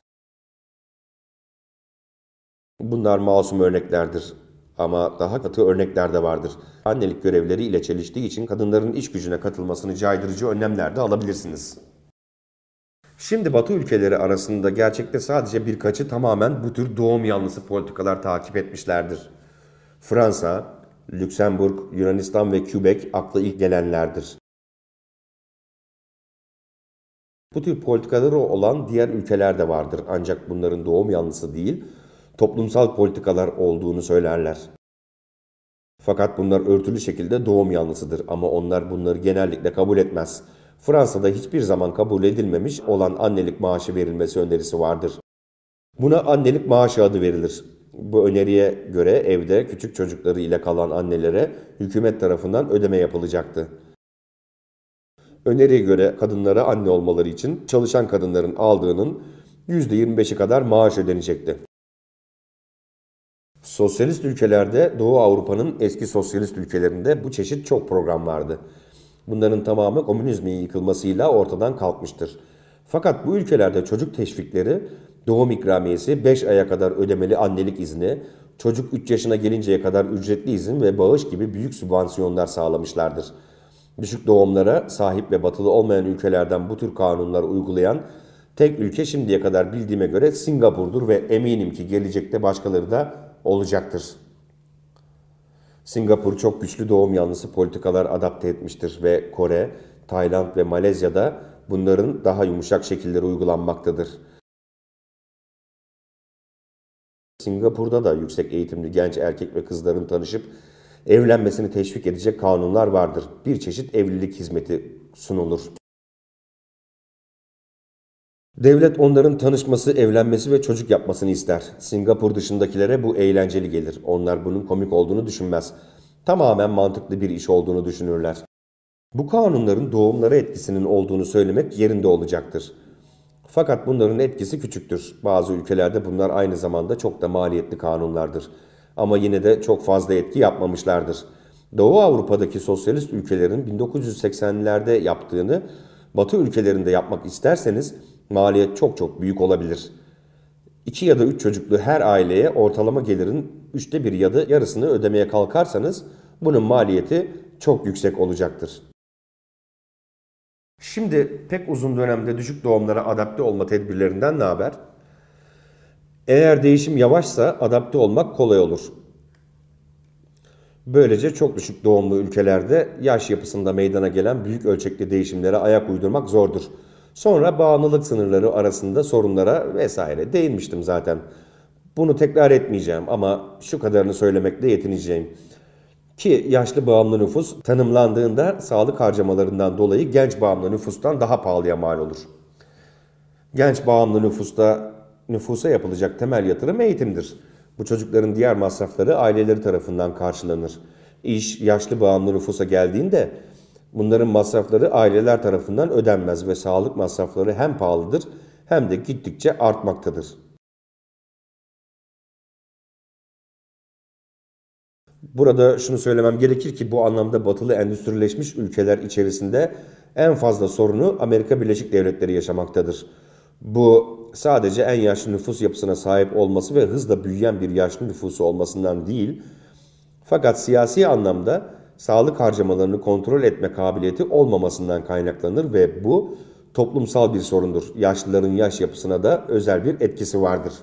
[SPEAKER 1] Bunlar masum örneklerdir ama daha katı örnekler de vardır. Annelik görevleri ile çeliştiği için kadınların iş gücüne katılmasını caydırıcı önlemler de alabilirsiniz. Şimdi Batı ülkeleri arasında gerçekte sadece birkaçı tamamen bu tür doğum yanlısı politikalar takip etmişlerdir. Fransa, Lüksemburg, Yunanistan ve Kübek akla ilk gelenlerdir. Bu tür politikaları olan diğer ülkeler de vardır ancak bunların doğum yanlısı değil, toplumsal politikalar olduğunu söylerler. Fakat bunlar örtülü şekilde doğum yanlısıdır ama onlar bunları genellikle kabul etmez.'' Fransa'da hiçbir zaman kabul edilmemiş olan annelik maaşı verilmesi önerisi vardır. Buna annelik maaşı adı verilir. Bu öneriye göre evde küçük çocukları ile kalan annelere hükümet tarafından ödeme yapılacaktı. Öneriye göre kadınlara anne olmaları için çalışan kadınların aldığının %25'i kadar maaş ödenecekti. Sosyalist ülkelerde Doğu Avrupa'nın eski sosyalist ülkelerinde bu çeşit çok program vardı. Bunların tamamı komünizmin yıkılmasıyla ortadan kalkmıştır. Fakat bu ülkelerde çocuk teşvikleri, doğum ikramiyesi, 5 aya kadar ödemeli annelik izni, çocuk 3 yaşına gelinceye kadar ücretli izin ve bağış gibi büyük sübvansiyonlar sağlamışlardır. Düşük doğumlara sahip ve batılı olmayan ülkelerden bu tür kanunlar uygulayan tek ülke şimdiye kadar bildiğime göre Singapur'dur ve eminim ki gelecekte başkaları da olacaktır. Singapur çok güçlü doğum yanlısı politikalar adapte etmiştir ve Kore, Tayland ve Malezya'da bunların daha yumuşak şekilleri uygulanmaktadır. Singapur'da da yüksek eğitimli genç erkek ve kızların tanışıp evlenmesini teşvik edecek kanunlar vardır. Bir çeşit evlilik hizmeti sunulur. Devlet onların tanışması, evlenmesi ve çocuk yapmasını ister. Singapur dışındakilere bu eğlenceli gelir. Onlar bunun komik olduğunu düşünmez. Tamamen mantıklı bir iş olduğunu düşünürler. Bu kanunların doğumlara etkisinin olduğunu söylemek yerinde olacaktır. Fakat bunların etkisi küçüktür. Bazı ülkelerde bunlar aynı zamanda çok da maliyetli kanunlardır. Ama yine de çok fazla etki yapmamışlardır. Doğu Avrupa'daki sosyalist ülkelerin 1980'lerde yaptığını Batı ülkelerinde yapmak isterseniz maliyet çok çok büyük olabilir. İki ya da üç çocuklu her aileye ortalama gelirin üçte bir ya da yarısını ödemeye kalkarsanız bunun maliyeti çok yüksek olacaktır. Şimdi pek uzun dönemde düşük doğumlara adapte olma tedbirlerinden ne haber? Eğer değişim yavaşsa adapte olmak kolay olur. Böylece çok düşük doğumlu ülkelerde yaş yapısında meydana gelen büyük ölçekli değişimlere ayak uydurmak zordur. Sonra bağımlılık sınırları arasında sorunlara vesaire değinmiştim zaten. Bunu tekrar etmeyeceğim ama şu kadarını söylemekle yetineceğim. Ki yaşlı bağımlı nüfus tanımlandığında sağlık harcamalarından dolayı genç bağımlı nüfustan daha pahalıya mal olur. Genç bağımlı nüfusta nüfusa yapılacak temel yatırım eğitimdir. Bu çocukların diğer masrafları aileleri tarafından karşılanır. İş yaşlı bağımlı nüfusa geldiğinde Bunların masrafları aileler tarafından ödenmez ve sağlık masrafları hem pahalıdır hem de gittikçe artmaktadır. Burada şunu söylemem gerekir ki bu anlamda batılı endüstrileşmiş ülkeler içerisinde en fazla sorunu Amerika Birleşik Devletleri yaşamaktadır. Bu sadece en yaşlı nüfus yapısına sahip olması ve hızla büyüyen bir yaşlı nüfusu olmasından değil, fakat siyasi anlamda sağlık harcamalarını kontrol etme kabiliyeti olmamasından kaynaklanır ve bu toplumsal bir sorundur. Yaşlıların yaş yapısına da özel bir etkisi vardır.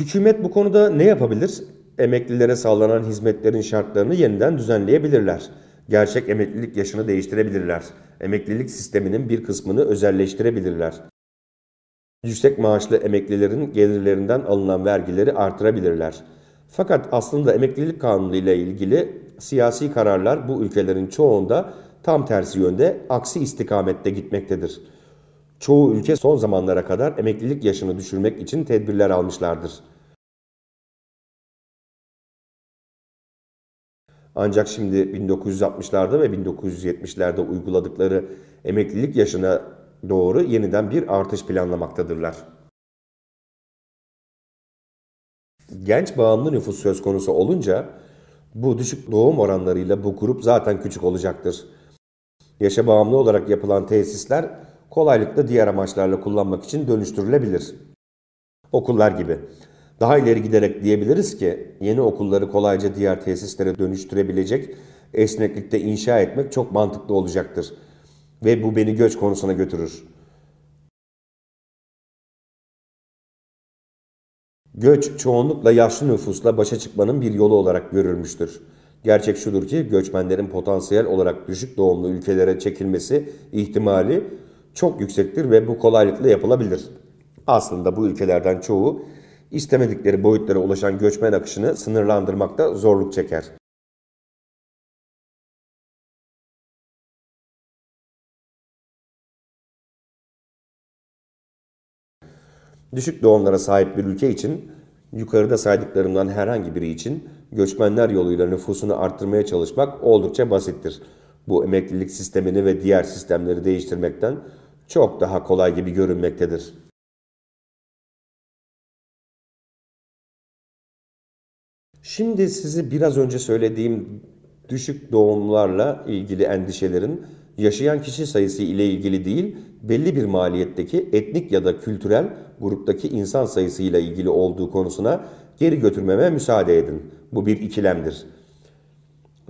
[SPEAKER 1] Hükümet bu konuda ne yapabilir? Emeklilere sağlanan hizmetlerin şartlarını yeniden düzenleyebilirler. Gerçek emeklilik yaşını değiştirebilirler. Emeklilik sisteminin bir kısmını özelleştirebilirler. Yüksek maaşlı emeklilerin gelirlerinden alınan vergileri artırabilirler. Fakat aslında emeklilik kanunu ile ilgili siyasi kararlar bu ülkelerin çoğunda tam tersi yönde aksi istikamette gitmektedir. Çoğu ülke son zamanlara kadar emeklilik yaşını düşürmek için tedbirler almışlardır. Ancak şimdi 1960'larda ve 1970'lerde uyguladıkları emeklilik yaşına doğru yeniden bir artış planlamaktadırlar. Genç bağımlı nüfus söz konusu olunca bu düşük doğum oranlarıyla bu grup zaten küçük olacaktır. Yaşa bağımlı olarak yapılan tesisler kolaylıkla diğer amaçlarla kullanmak için dönüştürülebilir. Okullar gibi. Daha ileri giderek diyebiliriz ki yeni okulları kolayca diğer tesislere dönüştürebilecek esneklikte inşa etmek çok mantıklı olacaktır. Ve bu beni göç konusuna götürür. Göç çoğunlukla yaşlı nüfusla başa çıkmanın bir yolu olarak görülmüştür. Gerçek şudur ki göçmenlerin potansiyel olarak düşük doğumlu ülkelere çekilmesi ihtimali çok yüksektir ve bu kolaylıkla yapılabilir. Aslında bu ülkelerden çoğu istemedikleri boyutlara ulaşan göçmen akışını sınırlandırmakta zorluk çeker. Düşük doğumlara sahip bir ülke için, yukarıda saydıklarımdan herhangi biri için göçmenler yoluyla nüfusunu arttırmaya çalışmak oldukça basittir. Bu emeklilik sistemini ve diğer sistemleri değiştirmekten çok daha kolay
[SPEAKER 2] gibi görünmektedir.
[SPEAKER 1] Şimdi sizi biraz önce söylediğim düşük doğumlarla ilgili endişelerin yaşayan kişi sayısı ile ilgili değil, belli bir maliyetteki etnik ya da kültürel gruptaki insan sayısı ile ilgili olduğu konusuna geri götürmeme müsaade edin. Bu bir ikilemdir.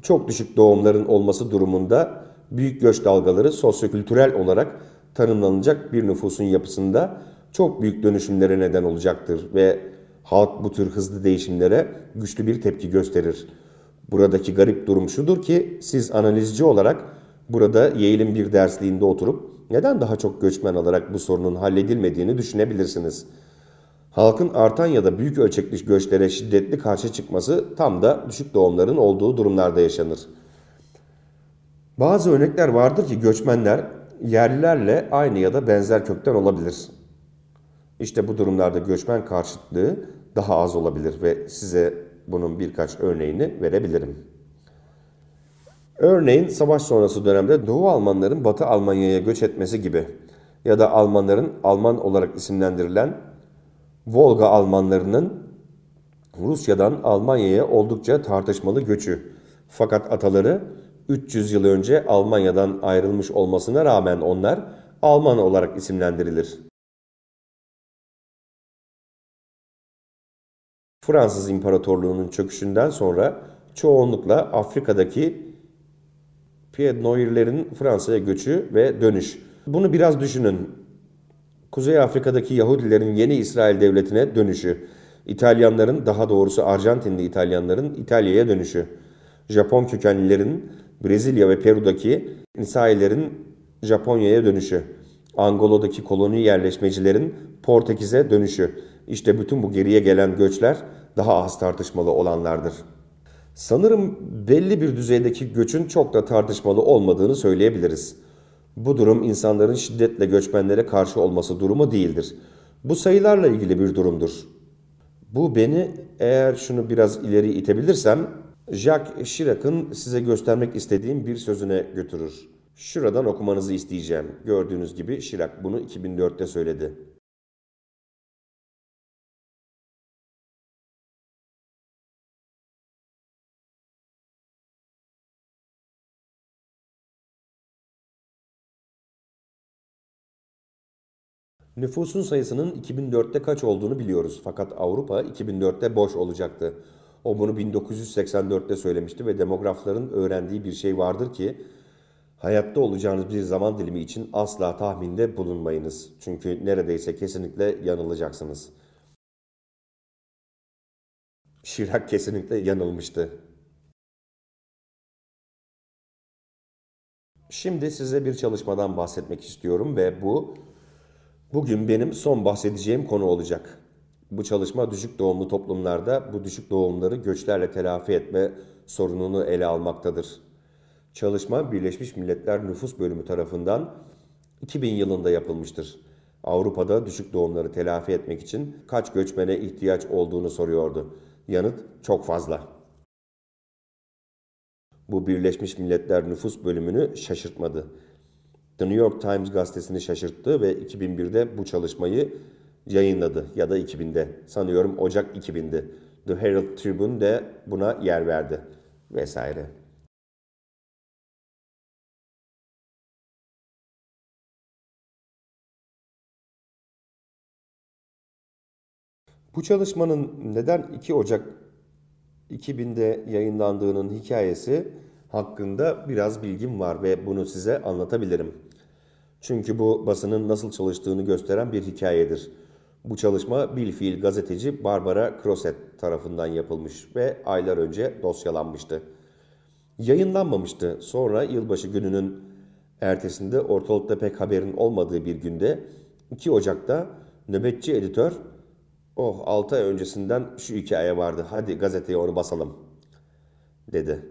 [SPEAKER 1] Çok düşük doğumların olması durumunda büyük göç dalgaları sosyokültürel olarak tanımlanacak bir nüfusun yapısında çok büyük dönüşümlere neden olacaktır ve halk bu tür hızlı değişimlere güçlü bir tepki gösterir. Buradaki garip durum şudur ki siz analizci olarak Burada Yale'in bir dersliğinde oturup neden daha çok göçmen alarak bu sorunun halledilmediğini düşünebilirsiniz. Halkın artan ya da büyük ölçekli göçlere şiddetli karşı çıkması tam da düşük doğumların olduğu durumlarda yaşanır. Bazı örnekler vardır ki göçmenler yerlilerle aynı ya da benzer kökten olabilir. İşte bu durumlarda göçmen karşıtlığı daha az olabilir ve size bunun birkaç örneğini verebilirim. Örneğin savaş sonrası dönemde Doğu Almanların Batı Almanya'ya göç etmesi gibi ya da Almanların Alman olarak isimlendirilen Volga Almanlarının Rusya'dan Almanya'ya oldukça tartışmalı göçü. Fakat ataları 300 yıl önce Almanya'dan ayrılmış olmasına rağmen onlar Alman olarak isimlendirilir. Fransız İmparatorluğu'nun çöküşünden sonra çoğunlukla Afrika'daki Pied Noir'lerin Fransa'ya göçü ve dönüş. Bunu biraz düşünün. Kuzey Afrika'daki Yahudilerin yeni İsrail devletine dönüşü. İtalyanların, daha doğrusu Arjantinli İtalyanların İtalya'ya dönüşü. Japon kökenlilerin Brezilya ve Peru'daki İsailerin Japonya'ya dönüşü. Angola'daki koloni yerleşmecilerin Portekiz'e dönüşü. İşte bütün bu geriye gelen göçler daha az tartışmalı olanlardır. Sanırım belli bir düzeydeki göçün çok da tartışmalı olmadığını söyleyebiliriz. Bu durum insanların şiddetle göçmenlere karşı olması durumu değildir. Bu sayılarla ilgili bir durumdur. Bu beni eğer şunu biraz ileri itebilirsem Jacques Chirac'ın size göstermek istediğim bir sözüne götürür. Şuradan okumanızı isteyeceğim. Gördüğünüz gibi Chirac bunu 2004'te söyledi. Nüfusun sayısının 2004'te kaç olduğunu biliyoruz fakat Avrupa 2004'te boş olacaktı. O bunu 1984'te söylemişti ve demografların öğrendiği bir şey vardır ki hayatta olacağınız bir zaman dilimi için asla tahminde bulunmayınız. Çünkü neredeyse kesinlikle yanılacaksınız. Şirak kesinlikle yanılmıştı. Şimdi size bir çalışmadan bahsetmek istiyorum ve bu Bugün benim son bahsedeceğim konu olacak. Bu çalışma düşük doğumlu toplumlarda bu düşük doğumları göçlerle telafi etme sorununu ele almaktadır. Çalışma Birleşmiş Milletler Nüfus Bölümü tarafından 2000 yılında yapılmıştır. Avrupa'da düşük doğumları telafi etmek için kaç göçmene ihtiyaç olduğunu soruyordu. Yanıt çok fazla. Bu Birleşmiş Milletler Nüfus Bölümünü şaşırtmadı. The New York Times gazetesini şaşırttı ve 2001'de bu çalışmayı yayınladı ya da 2000'de. Sanıyorum Ocak 2000'di. The Herald Tribune de buna yer verdi vesaire. Bu çalışmanın neden 2 Ocak 2000'de yayınlandığının hikayesi hakkında biraz bilgim var ve bunu size anlatabilirim. Çünkü bu basının nasıl çalıştığını gösteren bir hikayedir. Bu çalışma bilfiil gazeteci Barbara Crosset tarafından yapılmış ve aylar önce dosyalanmıştı. Yayınlanmamıştı. Sonra yılbaşı gününün ertesinde ortalıkta pek haberin olmadığı bir günde 2 Ocak'ta nöbetçi editör oh 6 ay öncesinden şu hikaye vardı hadi gazeteye onu basalım dedi.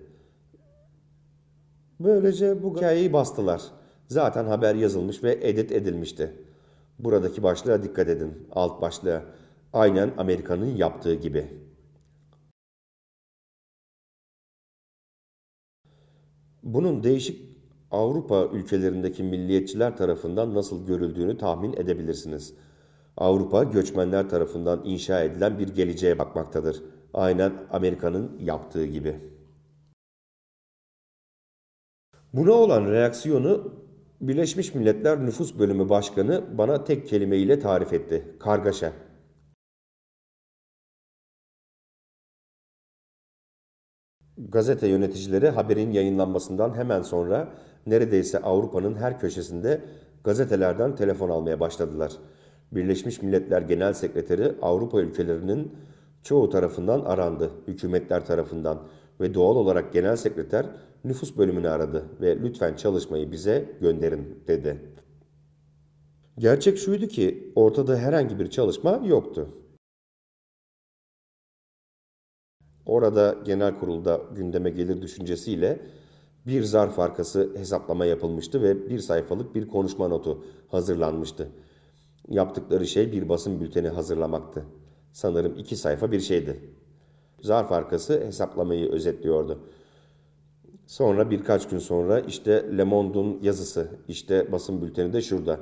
[SPEAKER 1] Böylece bu hikayeyi bastılar. Zaten haber yazılmış ve edit edilmişti. Buradaki başlığa dikkat edin. Alt başlığa. Aynen Amerika'nın yaptığı gibi. Bunun değişik Avrupa ülkelerindeki milliyetçiler tarafından nasıl görüldüğünü tahmin edebilirsiniz. Avrupa göçmenler tarafından inşa edilen bir geleceğe bakmaktadır. Aynen Amerika'nın yaptığı gibi. Buna olan reaksiyonu Birleşmiş Milletler Nüfus Bölümü Başkanı bana tek kelimeyle tarif etti. Kargaşa. Gazete yöneticileri haberin yayınlanmasından hemen sonra neredeyse Avrupa'nın her köşesinde gazetelerden telefon almaya başladılar. Birleşmiş Milletler Genel Sekreteri Avrupa ülkelerinin çoğu tarafından arandı, hükümetler tarafından ve doğal olarak Genel Sekreter nüfus bölümünü aradı ve lütfen çalışmayı bize gönderin dedi. Gerçek şuydu ki ortada herhangi bir çalışma yoktu. Orada genel kurulda gündeme gelir düşüncesiyle bir zarf arkası hesaplama yapılmıştı ve bir sayfalık bir konuşma notu hazırlanmıştı. Yaptıkları şey bir basın bülteni hazırlamaktı. Sanırım iki sayfa bir şeydi. Zarf arkası hesaplamayı özetliyordu. Sonra birkaç gün sonra işte Le Monde'un yazısı, işte basın bülteni de şurada.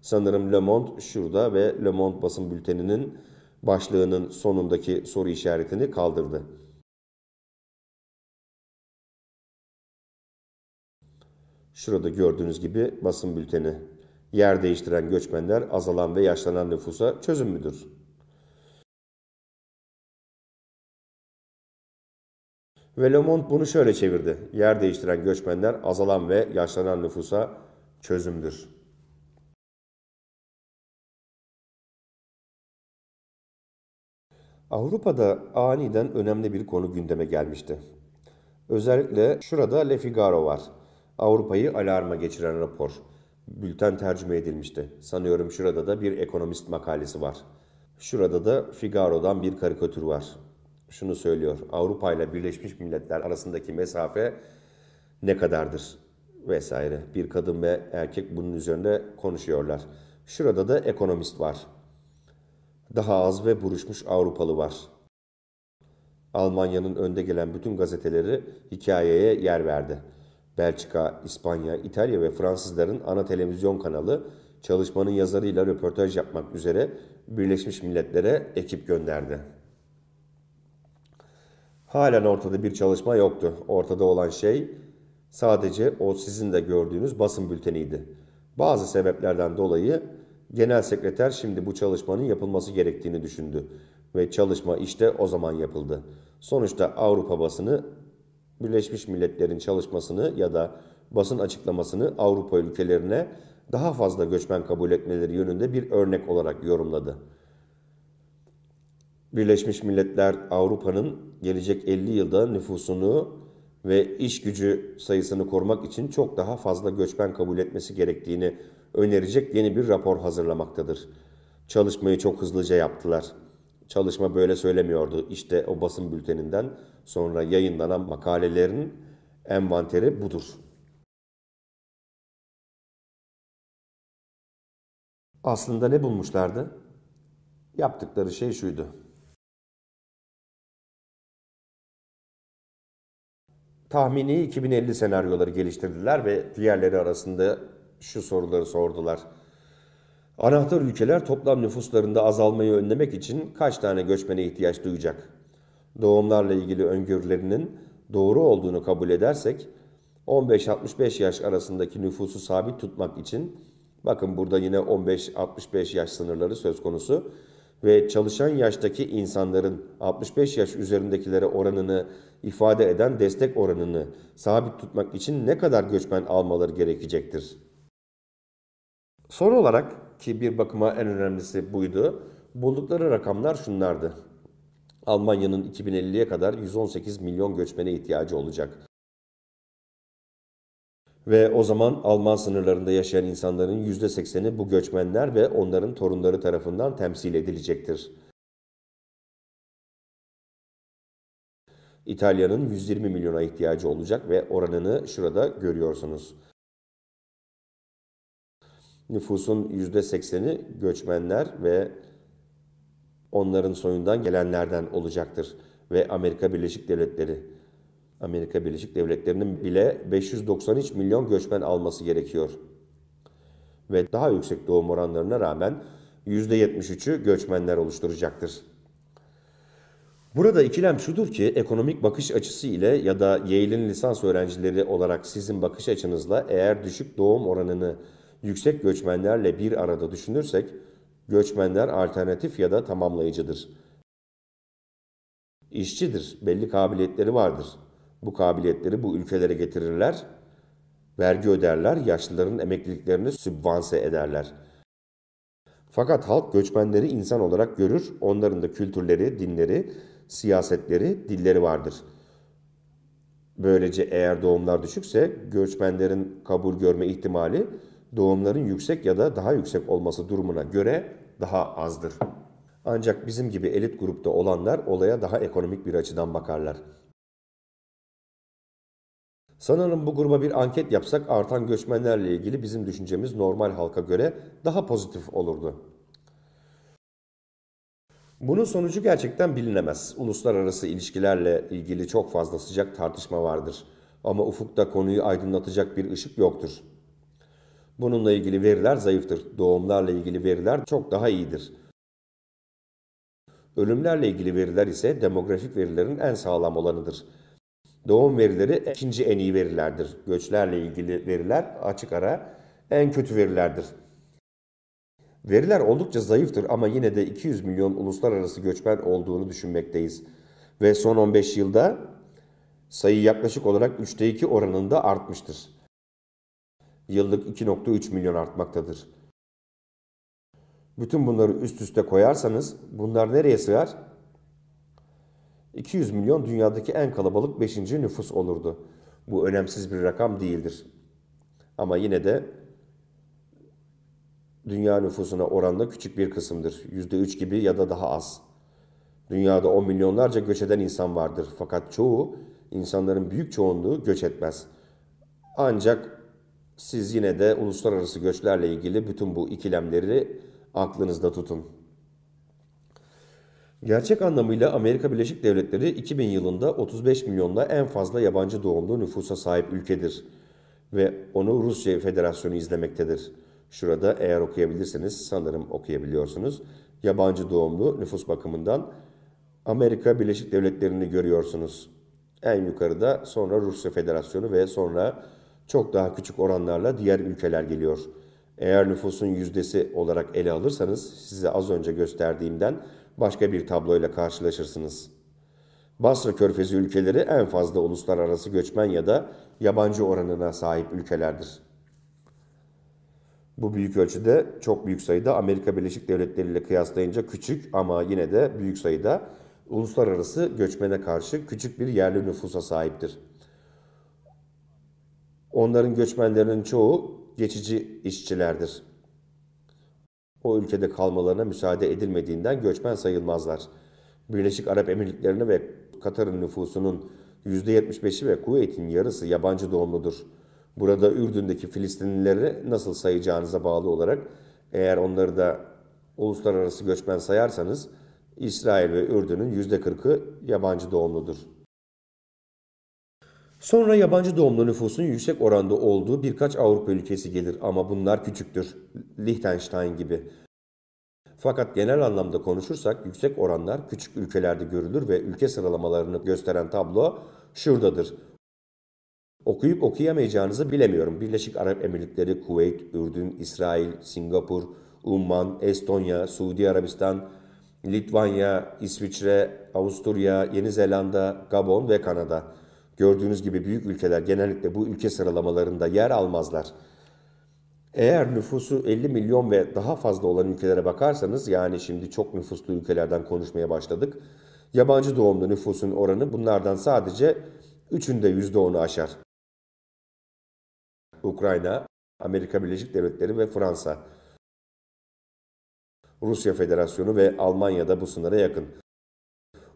[SPEAKER 1] Sanırım Le Monde şurada ve Le Monde basın bülteninin başlığının sonundaki soru işaretini kaldırdı. Şurada gördüğünüz gibi basın bülteni Yer değiştiren göçmenler azalan ve yaşlanan nüfusa çözüm müdür? Ve Le bunu şöyle çevirdi. Yer değiştiren göçmenler azalan ve yaşlanan nüfusa çözümdür. Avrupa'da aniden önemli bir konu gündeme gelmişti. Özellikle şurada Le Figaro var. Avrupa'yı alarma geçiren rapor bülten tercüme edilmişti. Sanıyorum şurada da bir ekonomist makalesi var. Şurada da Figaro'dan bir karikatür var. Şunu söylüyor. Avrupa ile Birleşmiş Milletler arasındaki mesafe ne kadardır? Vesaire. Bir kadın ve erkek bunun üzerine konuşuyorlar. Şurada da ekonomist var. Daha az ve buruşmuş Avrupalı var. Almanya'nın önde gelen bütün gazeteleri hikayeye yer verdi.'' Belçika, İspanya, İtalya ve Fransızların ana televizyon kanalı çalışmanın yazarıyla röportaj yapmak üzere Birleşmiş Milletler'e ekip gönderdi. Halen ortada bir çalışma yoktu. Ortada olan şey sadece o sizin de gördüğünüz basın bülteniydi. Bazı sebeplerden dolayı genel sekreter şimdi bu çalışmanın yapılması gerektiğini düşündü ve çalışma işte o zaman yapıldı. Sonuçta Avrupa basını Birleşmiş Milletler'in çalışmasını ya da basın açıklamasını Avrupa ülkelerine daha fazla göçmen kabul etmeleri yönünde bir örnek olarak yorumladı. Birleşmiş Milletler Avrupa'nın gelecek 50 yılda nüfusunu ve iş gücü sayısını korumak için çok daha fazla göçmen kabul etmesi gerektiğini önerecek yeni bir rapor hazırlamaktadır. Çalışmayı çok hızlıca yaptılar.'' çalışma böyle söylemiyordu. İşte o basın bülteninden sonra yayınlanan makalelerin envanteri budur.
[SPEAKER 2] Aslında ne bulmuşlardı? Yaptıkları şey şuydu.
[SPEAKER 1] Tahmini 2050 senaryoları geliştirdiler ve diğerleri arasında şu soruları sordular. Anahtar ülkeler toplam nüfuslarında azalmayı önlemek için kaç tane göçmene ihtiyaç duyacak? Doğumlarla ilgili öngörülerinin doğru olduğunu kabul edersek 15-65 yaş arasındaki nüfusu sabit tutmak için bakın burada yine 15-65 yaş sınırları söz konusu ve çalışan yaştaki insanların 65 yaş üzerindekilere oranını ifade eden destek oranını sabit tutmak için ne kadar göçmen almaları gerekecektir? Son olarak ki bir bakıma en önemlisi buydu. Buldukları rakamlar şunlardı. Almanya'nın 2050'ye kadar 118 milyon göçmene ihtiyacı olacak. Ve o zaman Alman sınırlarında yaşayan insanların %80'i bu göçmenler ve onların torunları tarafından temsil edilecektir. İtalya'nın 120 milyona ihtiyacı olacak ve oranını şurada görüyorsunuz. Nüfusun %80'i göçmenler ve onların soyundan gelenlerden olacaktır ve Amerika Birleşik Devletleri Amerika Birleşik Devletleri'nin bile 593 milyon göçmen alması gerekiyor. Ve daha yüksek doğum oranlarına rağmen %73'ü göçmenler oluşturacaktır. Burada ikilem şudur ki ekonomik bakış açısı ile ya da Yale'in lisans öğrencileri olarak sizin bakış açınızla eğer düşük doğum oranını yüksek göçmenlerle bir arada düşünürsek, göçmenler alternatif ya da tamamlayıcıdır. İşçidir, belli kabiliyetleri vardır. Bu kabiliyetleri bu ülkelere getirirler, vergi öderler, yaşlıların emekliliklerini sübvanse ederler. Fakat halk göçmenleri insan olarak görür, onların da kültürleri, dinleri, siyasetleri, dilleri vardır.'' Böylece eğer doğumlar düşükse göçmenlerin kabul görme ihtimali doğumların yüksek ya da daha yüksek olması durumuna göre daha azdır. Ancak bizim gibi elit grupta olanlar olaya daha ekonomik bir açıdan bakarlar. Sanırım bu gruba bir anket yapsak artan göçmenlerle ilgili bizim düşüncemiz normal halka göre daha pozitif olurdu. Bunun sonucu gerçekten bilinemez. Uluslararası ilişkilerle ilgili çok fazla sıcak tartışma vardır. Ama ufukta konuyu aydınlatacak bir ışık yoktur. Bununla ilgili veriler zayıftır. Doğumlarla ilgili veriler çok daha iyidir. Ölümlerle ilgili veriler ise demografik verilerin en sağlam olanıdır. Doğum verileri ikinci en iyi verilerdir. Göçlerle ilgili veriler açık ara en kötü verilerdir. Veriler oldukça zayıftır ama yine de 200 milyon uluslararası göçmen olduğunu düşünmekteyiz. Ve son 15 yılda sayı yaklaşık olarak 3'te 2 oranında artmıştır yıllık 2.3 milyon artmaktadır. Bütün bunları üst üste koyarsanız bunlar nereye sığar? 200 milyon dünyadaki en kalabalık 5. nüfus olurdu. Bu önemsiz bir rakam değildir. Ama yine de dünya nüfusuna oranla küçük bir kısımdır. %3 gibi ya da daha az. Dünyada 10 milyonlarca göç eden insan vardır. Fakat çoğu, insanların büyük çoğunluğu göç etmez. Ancak siz yine de uluslararası göçlerle ilgili bütün bu ikilemleri aklınızda tutun. Gerçek anlamıyla Amerika Birleşik Devletleri 2000 yılında 35 milyonla en fazla yabancı doğumlu nüfusa sahip ülkedir ve onu Rusya Federasyonu izlemektedir. Şurada eğer okuyabilirseniz sanırım okuyabiliyorsunuz. Yabancı doğumlu nüfus bakımından Amerika Birleşik Devletleri'ni görüyorsunuz. En yukarıda sonra Rusya Federasyonu ve sonra çok daha küçük oranlarla diğer ülkeler geliyor. Eğer nüfusun yüzdesi olarak ele alırsanız size az önce gösterdiğimden başka bir tabloyla karşılaşırsınız. Basra Körfezi ülkeleri en fazla uluslararası göçmen ya da yabancı oranına sahip ülkelerdir. Bu büyük ölçüde çok büyük sayıda Amerika Birleşik Devletleri ile kıyaslayınca küçük ama yine de büyük sayıda uluslararası göçmene karşı küçük bir yerli nüfusa sahiptir. Onların göçmenlerinin çoğu geçici işçilerdir. O ülkede kalmalarına müsaade edilmediğinden göçmen sayılmazlar. Birleşik Arap Emirliklerine ve Katar'ın nüfusunun %75'i ve Kuveyt'in yarısı yabancı doğumludur. Burada Ürdün'deki Filistinlileri nasıl sayacağınıza bağlı olarak eğer onları da uluslararası göçmen sayarsanız İsrail ve Ürdün'ün %40'ı yabancı doğumludur.'' Sonra yabancı doğumlu nüfusun yüksek oranda olduğu birkaç Avrupa ülkesi gelir ama bunlar küçüktür. Liechtenstein gibi. Fakat genel anlamda konuşursak yüksek oranlar küçük ülkelerde görülür ve ülke sıralamalarını gösteren tablo şuradadır. Okuyup okuyamayacağınızı bilemiyorum. Birleşik Arap Emirlikleri, Kuveyt, Ürdün, İsrail, Singapur, Umman, Estonya, Suudi Arabistan, Litvanya, İsviçre, Avusturya, Yeni Zelanda, Gabon ve Kanada. Gördüğünüz gibi büyük ülkeler genellikle bu ülke sıralamalarında yer almazlar. Eğer nüfusu 50 milyon ve daha fazla olan ülkelere bakarsanız yani şimdi çok nüfuslu ülkelerden konuşmaya başladık. Yabancı doğumlu nüfusun oranı bunlardan sadece 3'ünde %10'u aşar. Ukrayna, Amerika Birleşik Devletleri ve Fransa. Rusya Federasyonu ve Almanya'da bu sınıra yakın.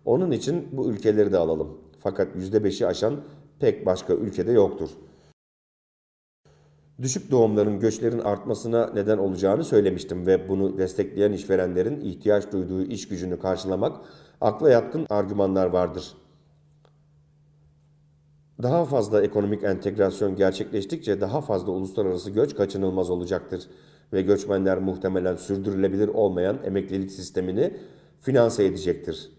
[SPEAKER 1] Onun için bu ülkeleri de alalım fakat %5'i aşan pek başka ülkede yoktur. Düşük doğumların göçlerin artmasına neden olacağını söylemiştim ve bunu destekleyen işverenlerin ihtiyaç duyduğu iş gücünü karşılamak akla yatkın argümanlar vardır. Daha fazla ekonomik entegrasyon gerçekleştikçe daha fazla uluslararası göç kaçınılmaz olacaktır ve göçmenler muhtemelen sürdürülebilir olmayan emeklilik sistemini finanse edecektir.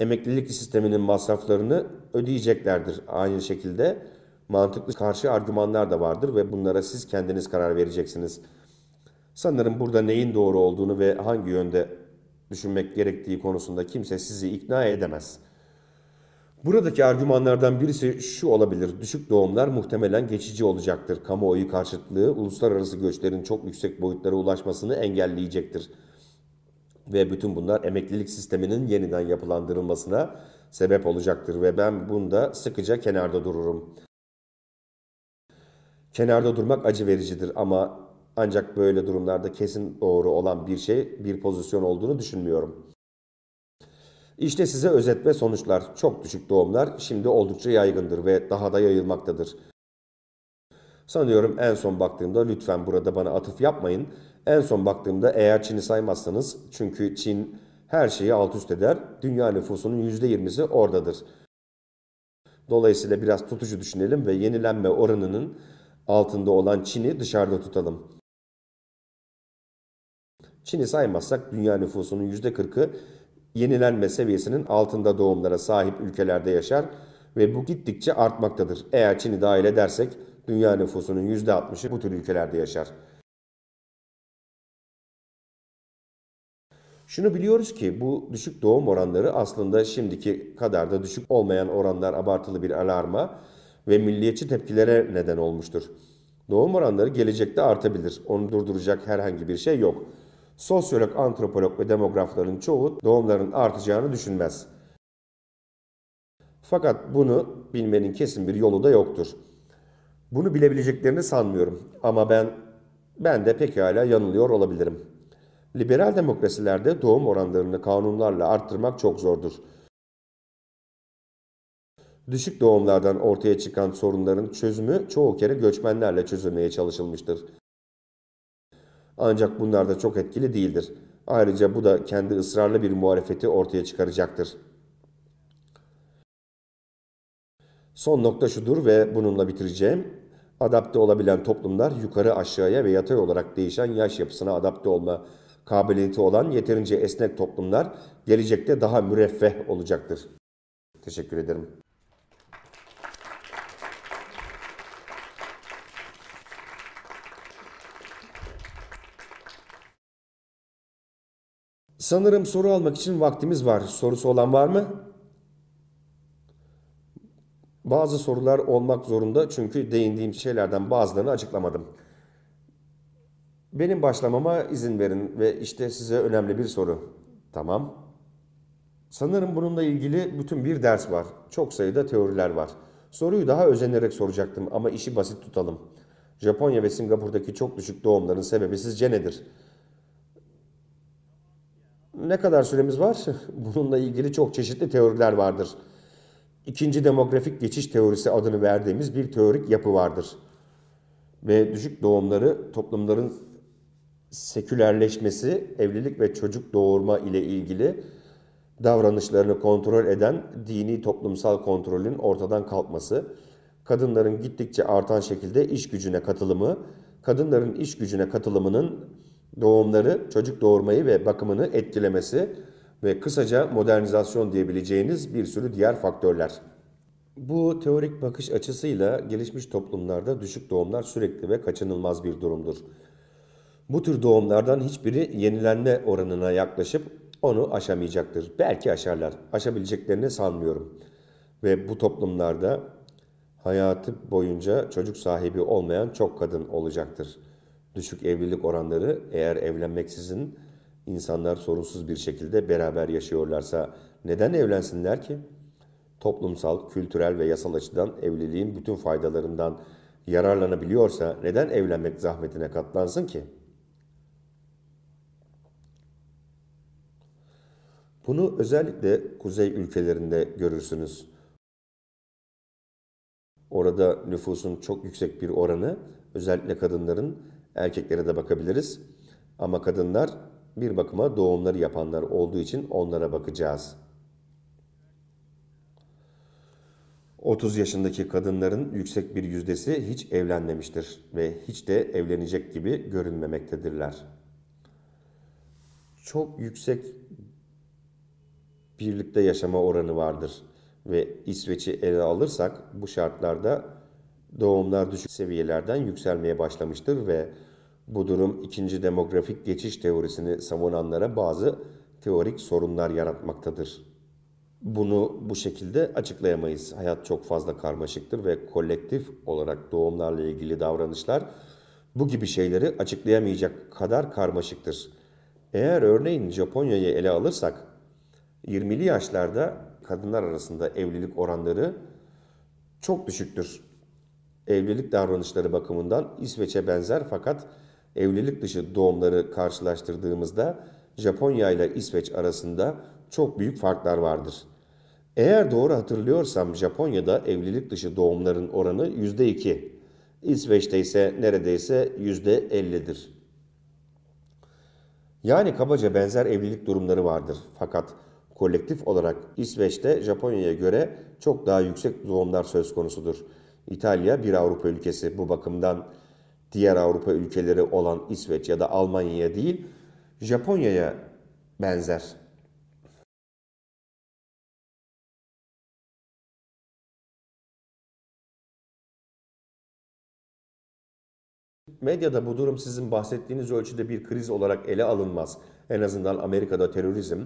[SPEAKER 1] emeklilik sisteminin masraflarını ödeyeceklerdir. Aynı şekilde mantıklı karşı argümanlar da vardır ve bunlara siz kendiniz karar vereceksiniz. Sanırım burada neyin doğru olduğunu ve hangi yönde düşünmek gerektiği konusunda kimse sizi ikna edemez. Buradaki argümanlardan birisi şu olabilir. Düşük doğumlar muhtemelen geçici olacaktır. Kamuoyu karşıtlığı uluslararası göçlerin çok yüksek boyutlara ulaşmasını engelleyecektir. Ve bütün bunlar emeklilik sisteminin yeniden yapılandırılmasına sebep olacaktır ve ben bunda sıkıca kenarda dururum. Kenarda durmak acı vericidir ama ancak böyle durumlarda kesin doğru olan bir şey, bir pozisyon olduğunu düşünmüyorum. İşte size özet ve sonuçlar. Çok düşük doğumlar şimdi oldukça yaygındır ve daha da yayılmaktadır. Sanıyorum en son baktığımda lütfen burada bana atıf yapmayın. En son baktığımda eğer Çin'i saymazsanız çünkü Çin her şeyi alt üst eder. Dünya nüfusunun %20'si oradadır. Dolayısıyla biraz tutucu düşünelim ve yenilenme oranının altında olan Çin'i dışarıda tutalım. Çin'i saymazsak dünya nüfusunun %40'ı yenilenme seviyesinin altında doğumlara sahip ülkelerde yaşar ve bu gittikçe artmaktadır. Eğer Çin'i dahil edersek dünya nüfusunun %60'ı bu tür ülkelerde yaşar. Şunu biliyoruz ki bu düşük doğum oranları aslında şimdiki kadar da düşük olmayan oranlar abartılı bir alarma ve milliyetçi tepkilere neden olmuştur. Doğum oranları gelecekte artabilir. Onu durduracak herhangi bir şey yok. Sosyolog, antropolog ve demografların çoğu doğumların artacağını düşünmez. Fakat bunu bilmenin kesin bir yolu da yoktur. Bunu bilebileceklerini sanmıyorum ama ben ben de pekala yanılıyor olabilirim. Liberal demokrasilerde doğum oranlarını kanunlarla arttırmak çok zordur. Düşük doğumlardan ortaya çıkan sorunların çözümü çoğu kere göçmenlerle çözülmeye çalışılmıştır. Ancak bunlar da çok etkili değildir. Ayrıca bu da kendi ısrarlı bir muhalefeti ortaya çıkaracaktır. Son nokta şudur ve bununla bitireceğim. Adapte olabilen toplumlar yukarı aşağıya ve yatay olarak değişen yaş yapısına adapte olma kabiliyeti olan yeterince esnek toplumlar gelecekte daha müreffeh olacaktır. Teşekkür ederim. Sanırım soru almak için vaktimiz var. Sorusu olan var mı? Bazı sorular olmak zorunda çünkü değindiğim şeylerden bazılarını açıklamadım. Benim başlamama izin verin ve işte size önemli bir soru. Tamam. Sanırım bununla ilgili bütün bir ders var. Çok sayıda teoriler var. Soruyu daha özenerek soracaktım ama işi basit tutalım. Japonya ve Singapur'daki çok düşük doğumların sebebi sizce nedir? Ne kadar süremiz var? [LAUGHS] Bununla ilgili çok çeşitli teoriler vardır. İkinci demografik geçiş teorisi adını verdiğimiz bir teorik yapı vardır. Ve düşük doğumları toplumların sekülerleşmesi, evlilik ve çocuk doğurma ile ilgili davranışlarını kontrol eden dini toplumsal kontrolün ortadan kalkması, kadınların gittikçe artan şekilde iş gücüne katılımı, kadınların iş gücüne katılımının doğumları, çocuk doğurmayı ve bakımını etkilemesi ve kısaca modernizasyon diyebileceğiniz bir sürü diğer faktörler. Bu teorik bakış açısıyla gelişmiş toplumlarda düşük doğumlar sürekli ve kaçınılmaz bir durumdur. Bu tür doğumlardan hiçbiri yenilenme oranına yaklaşıp onu aşamayacaktır. Belki aşarlar. Aşabileceklerini sanmıyorum. Ve bu toplumlarda hayatı boyunca çocuk sahibi olmayan çok kadın olacaktır. Düşük evlilik oranları eğer evlenmeksizin insanlar sorunsuz bir şekilde beraber yaşıyorlarsa neden evlensinler ki? Toplumsal, kültürel ve yasal açıdan evliliğin bütün faydalarından yararlanabiliyorsa neden evlenmek zahmetine katlansın ki?'' Bunu özellikle kuzey ülkelerinde görürsünüz. Orada nüfusun çok yüksek bir oranı, özellikle kadınların, erkeklere de bakabiliriz. Ama kadınlar bir bakıma doğumları yapanlar olduğu için onlara bakacağız. 30 yaşındaki kadınların yüksek bir yüzdesi hiç evlenmemiştir ve hiç de evlenecek gibi görünmemektedirler. Çok yüksek birlikte yaşama oranı vardır. Ve İsveç'i ele alırsak bu şartlarda doğumlar düşük seviyelerden yükselmeye başlamıştır ve bu durum ikinci demografik geçiş teorisini savunanlara bazı teorik sorunlar yaratmaktadır. Bunu bu şekilde açıklayamayız. Hayat çok fazla karmaşıktır ve kolektif olarak doğumlarla ilgili davranışlar bu gibi şeyleri açıklayamayacak kadar karmaşıktır. Eğer örneğin Japonya'yı ele alırsak 20'li yaşlarda kadınlar arasında evlilik oranları çok düşüktür. Evlilik davranışları bakımından İsveç'e benzer fakat evlilik dışı doğumları karşılaştırdığımızda Japonya ile İsveç arasında çok büyük farklar vardır. Eğer doğru hatırlıyorsam Japonya'da evlilik dışı doğumların oranı %2. İsveç'te ise neredeyse %50'dir. Yani kabaca benzer evlilik durumları vardır. Fakat kolektif olarak İsveç'te Japonya'ya göre çok daha yüksek doğumlar söz konusudur. İtalya bir Avrupa ülkesi bu bakımdan diğer Avrupa ülkeleri olan İsveç ya da Almanya'ya değil Japonya'ya benzer. Medyada bu durum sizin bahsettiğiniz ölçüde bir kriz olarak ele alınmaz. En azından Amerika'da terörizm,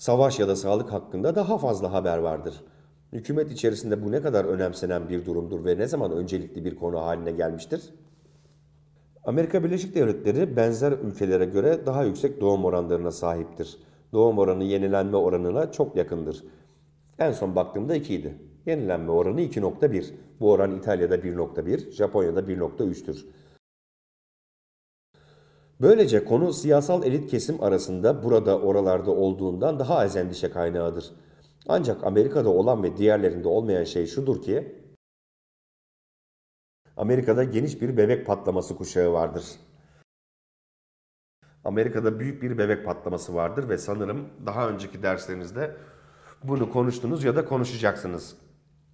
[SPEAKER 1] savaş ya da sağlık hakkında daha fazla haber vardır. Hükümet içerisinde bu ne kadar önemsenen bir durumdur ve ne zaman öncelikli bir konu haline gelmiştir? Amerika Birleşik Devletleri benzer ülkelere göre daha yüksek doğum oranlarına sahiptir. Doğum oranı yenilenme oranına çok yakındır. En son baktığımda 2 idi. Yenilenme oranı 2.1. Bu oran İtalya'da 1.1, Japonya'da 1.3'tür. Böylece konu siyasal elit kesim arasında burada oralarda olduğundan daha az endişe kaynağıdır. Ancak Amerika'da olan ve diğerlerinde olmayan şey şudur ki Amerika'da geniş bir bebek patlaması kuşağı vardır. Amerika'da büyük bir bebek patlaması vardır ve sanırım daha önceki derslerinizde bunu konuştunuz ya da konuşacaksınız.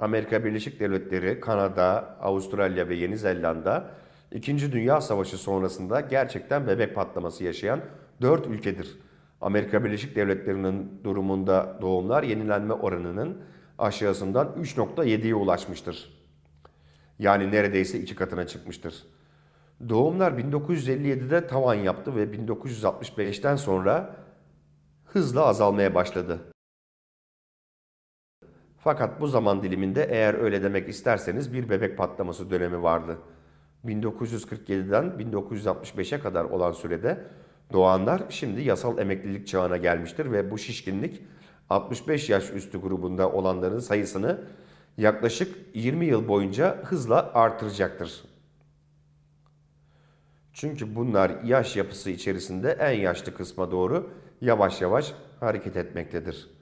[SPEAKER 1] Amerika Birleşik Devletleri, Kanada, Avustralya ve Yeni Zelanda İkinci Dünya Savaşı sonrasında gerçekten bebek patlaması yaşayan 4 ülkedir. Amerika Birleşik Devletleri'nin durumunda doğumlar yenilenme oranının aşağısından 3.7'ye ulaşmıştır. Yani neredeyse iki katına çıkmıştır. Doğumlar 1957'de tavan yaptı ve 1965'ten sonra hızla azalmaya başladı. Fakat bu zaman diliminde eğer öyle demek isterseniz bir bebek patlaması dönemi vardı. 1947'den 1965'e kadar olan sürede doğanlar şimdi yasal emeklilik çağına gelmiştir ve bu şişkinlik 65 yaş üstü grubunda olanların sayısını yaklaşık 20 yıl boyunca hızla artıracaktır. Çünkü bunlar yaş yapısı içerisinde en yaşlı kısma doğru yavaş yavaş hareket etmektedir.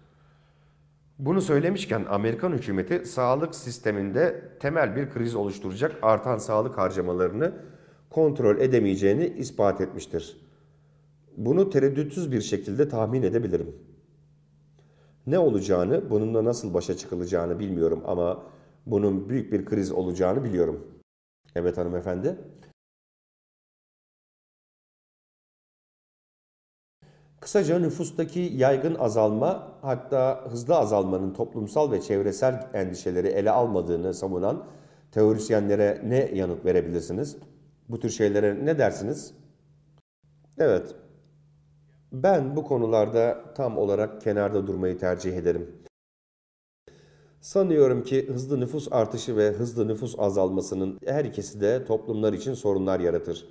[SPEAKER 1] Bunu söylemişken Amerikan hükümeti sağlık sisteminde temel bir kriz oluşturacak artan sağlık harcamalarını kontrol edemeyeceğini ispat etmiştir. Bunu tereddütsüz bir şekilde tahmin edebilirim. Ne olacağını, bununla nasıl başa çıkılacağını bilmiyorum ama bunun büyük bir kriz olacağını biliyorum. Evet hanımefendi. Kısaca nüfustaki yaygın azalma hatta hızlı azalmanın toplumsal ve çevresel endişeleri ele almadığını savunan teorisyenlere ne yanıt verebilirsiniz? Bu tür şeylere ne dersiniz? Evet. Ben bu konularda tam olarak kenarda durmayı tercih ederim. Sanıyorum ki hızlı nüfus artışı ve hızlı nüfus azalmasının her ikisi de toplumlar için sorunlar yaratır.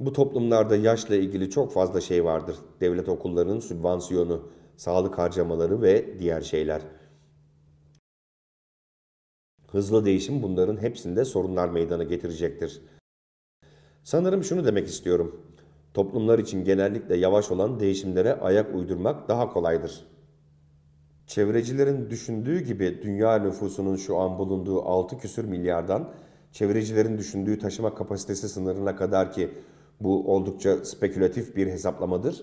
[SPEAKER 1] Bu toplumlarda yaşla ilgili çok fazla şey vardır. Devlet okullarının sübvansiyonu, sağlık harcamaları ve diğer şeyler. Hızlı değişim bunların hepsinde sorunlar meydana getirecektir. Sanırım şunu demek istiyorum. Toplumlar için genellikle yavaş olan değişimlere ayak uydurmak daha kolaydır. Çevrecilerin düşündüğü gibi dünya nüfusunun şu an bulunduğu 6 küsür milyardan çevrecilerin düşündüğü taşıma kapasitesi sınırına kadar ki bu oldukça spekülatif bir hesaplamadır.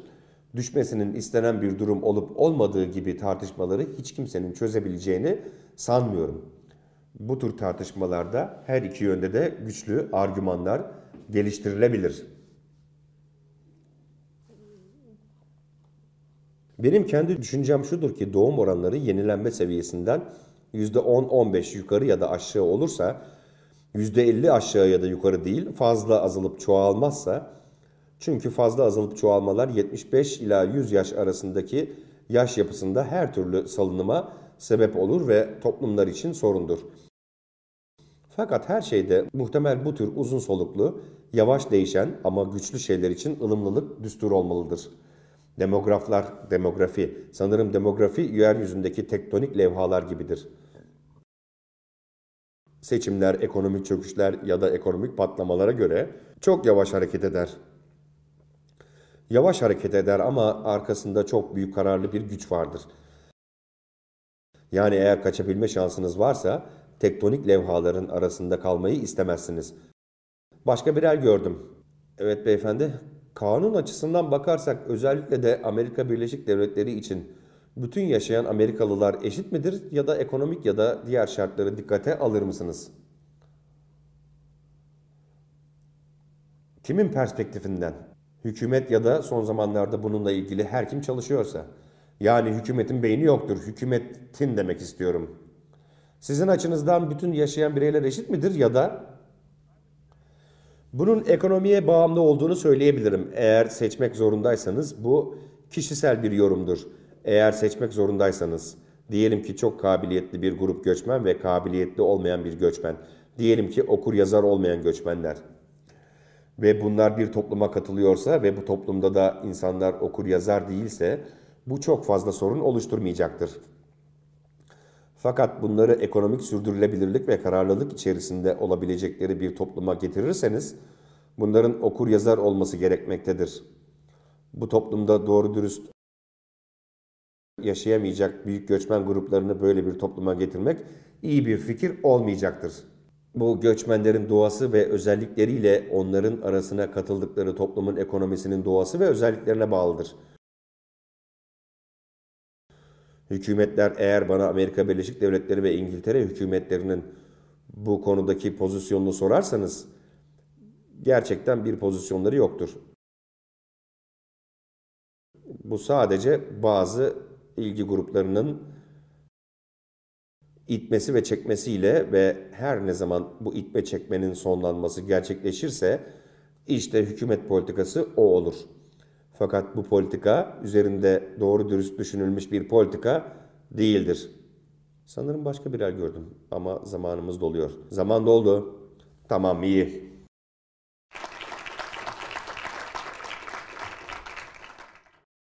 [SPEAKER 1] Düşmesinin istenen bir durum olup olmadığı gibi tartışmaları hiç kimsenin çözebileceğini sanmıyorum. Bu tür tartışmalarda her iki yönde de güçlü argümanlar geliştirilebilir. Benim kendi düşüncem şudur ki doğum oranları yenilenme seviyesinden %10-15 yukarı ya da aşağı olursa %50 aşağı ya da yukarı değil fazla azalıp çoğalmazsa çünkü fazla azalıp çoğalmalar 75 ila 100 yaş arasındaki yaş yapısında her türlü salınıma sebep olur ve toplumlar için sorundur. Fakat her şeyde muhtemel bu tür uzun soluklu, yavaş değişen ama güçlü şeyler için ılımlılık düstur olmalıdır. Demograflar, demografi, sanırım demografi yeryüzündeki tektonik levhalar gibidir.'' seçimler, ekonomik çöküşler ya da ekonomik patlamalara göre çok yavaş hareket eder. Yavaş hareket eder ama arkasında çok büyük kararlı bir güç vardır. Yani eğer kaçabilme şansınız varsa tektonik levhaların arasında kalmayı istemezsiniz. Başka bir el gördüm. Evet beyefendi, kanun açısından bakarsak özellikle de Amerika Birleşik Devletleri için bütün yaşayan Amerikalılar eşit midir ya da ekonomik ya da diğer şartları dikkate alır mısınız? Kimin perspektifinden? Hükümet ya da son zamanlarda bununla ilgili her kim çalışıyorsa. Yani hükümetin beyni yoktur. Hükümetin demek istiyorum. Sizin açınızdan bütün yaşayan bireyler eşit midir ya da bunun ekonomiye bağımlı olduğunu söyleyebilirim. Eğer seçmek zorundaysanız bu kişisel bir yorumdur eğer seçmek zorundaysanız, diyelim ki çok kabiliyetli bir grup göçmen ve kabiliyetli olmayan bir göçmen, diyelim ki okur yazar olmayan göçmenler ve bunlar bir topluma katılıyorsa ve bu toplumda da insanlar okur yazar değilse bu çok fazla sorun oluşturmayacaktır. Fakat bunları ekonomik sürdürülebilirlik ve kararlılık içerisinde olabilecekleri bir topluma getirirseniz bunların okur yazar olması gerekmektedir. Bu toplumda doğru dürüst yaşayamayacak büyük göçmen gruplarını böyle bir topluma getirmek iyi bir fikir olmayacaktır. Bu göçmenlerin doğası ve özellikleriyle onların arasına katıldıkları toplumun ekonomisinin doğası ve özelliklerine bağlıdır. Hükümetler eğer bana Amerika Birleşik Devletleri ve İngiltere hükümetlerinin bu konudaki pozisyonunu sorarsanız gerçekten bir pozisyonları yoktur. Bu sadece bazı ilgi gruplarının itmesi ve çekmesiyle ve her ne zaman bu itme çekmenin sonlanması gerçekleşirse işte hükümet politikası o olur. Fakat bu politika üzerinde doğru dürüst düşünülmüş bir politika değildir. Sanırım başka birer gördüm ama zamanımız doluyor. Zaman doldu. Tamam iyi.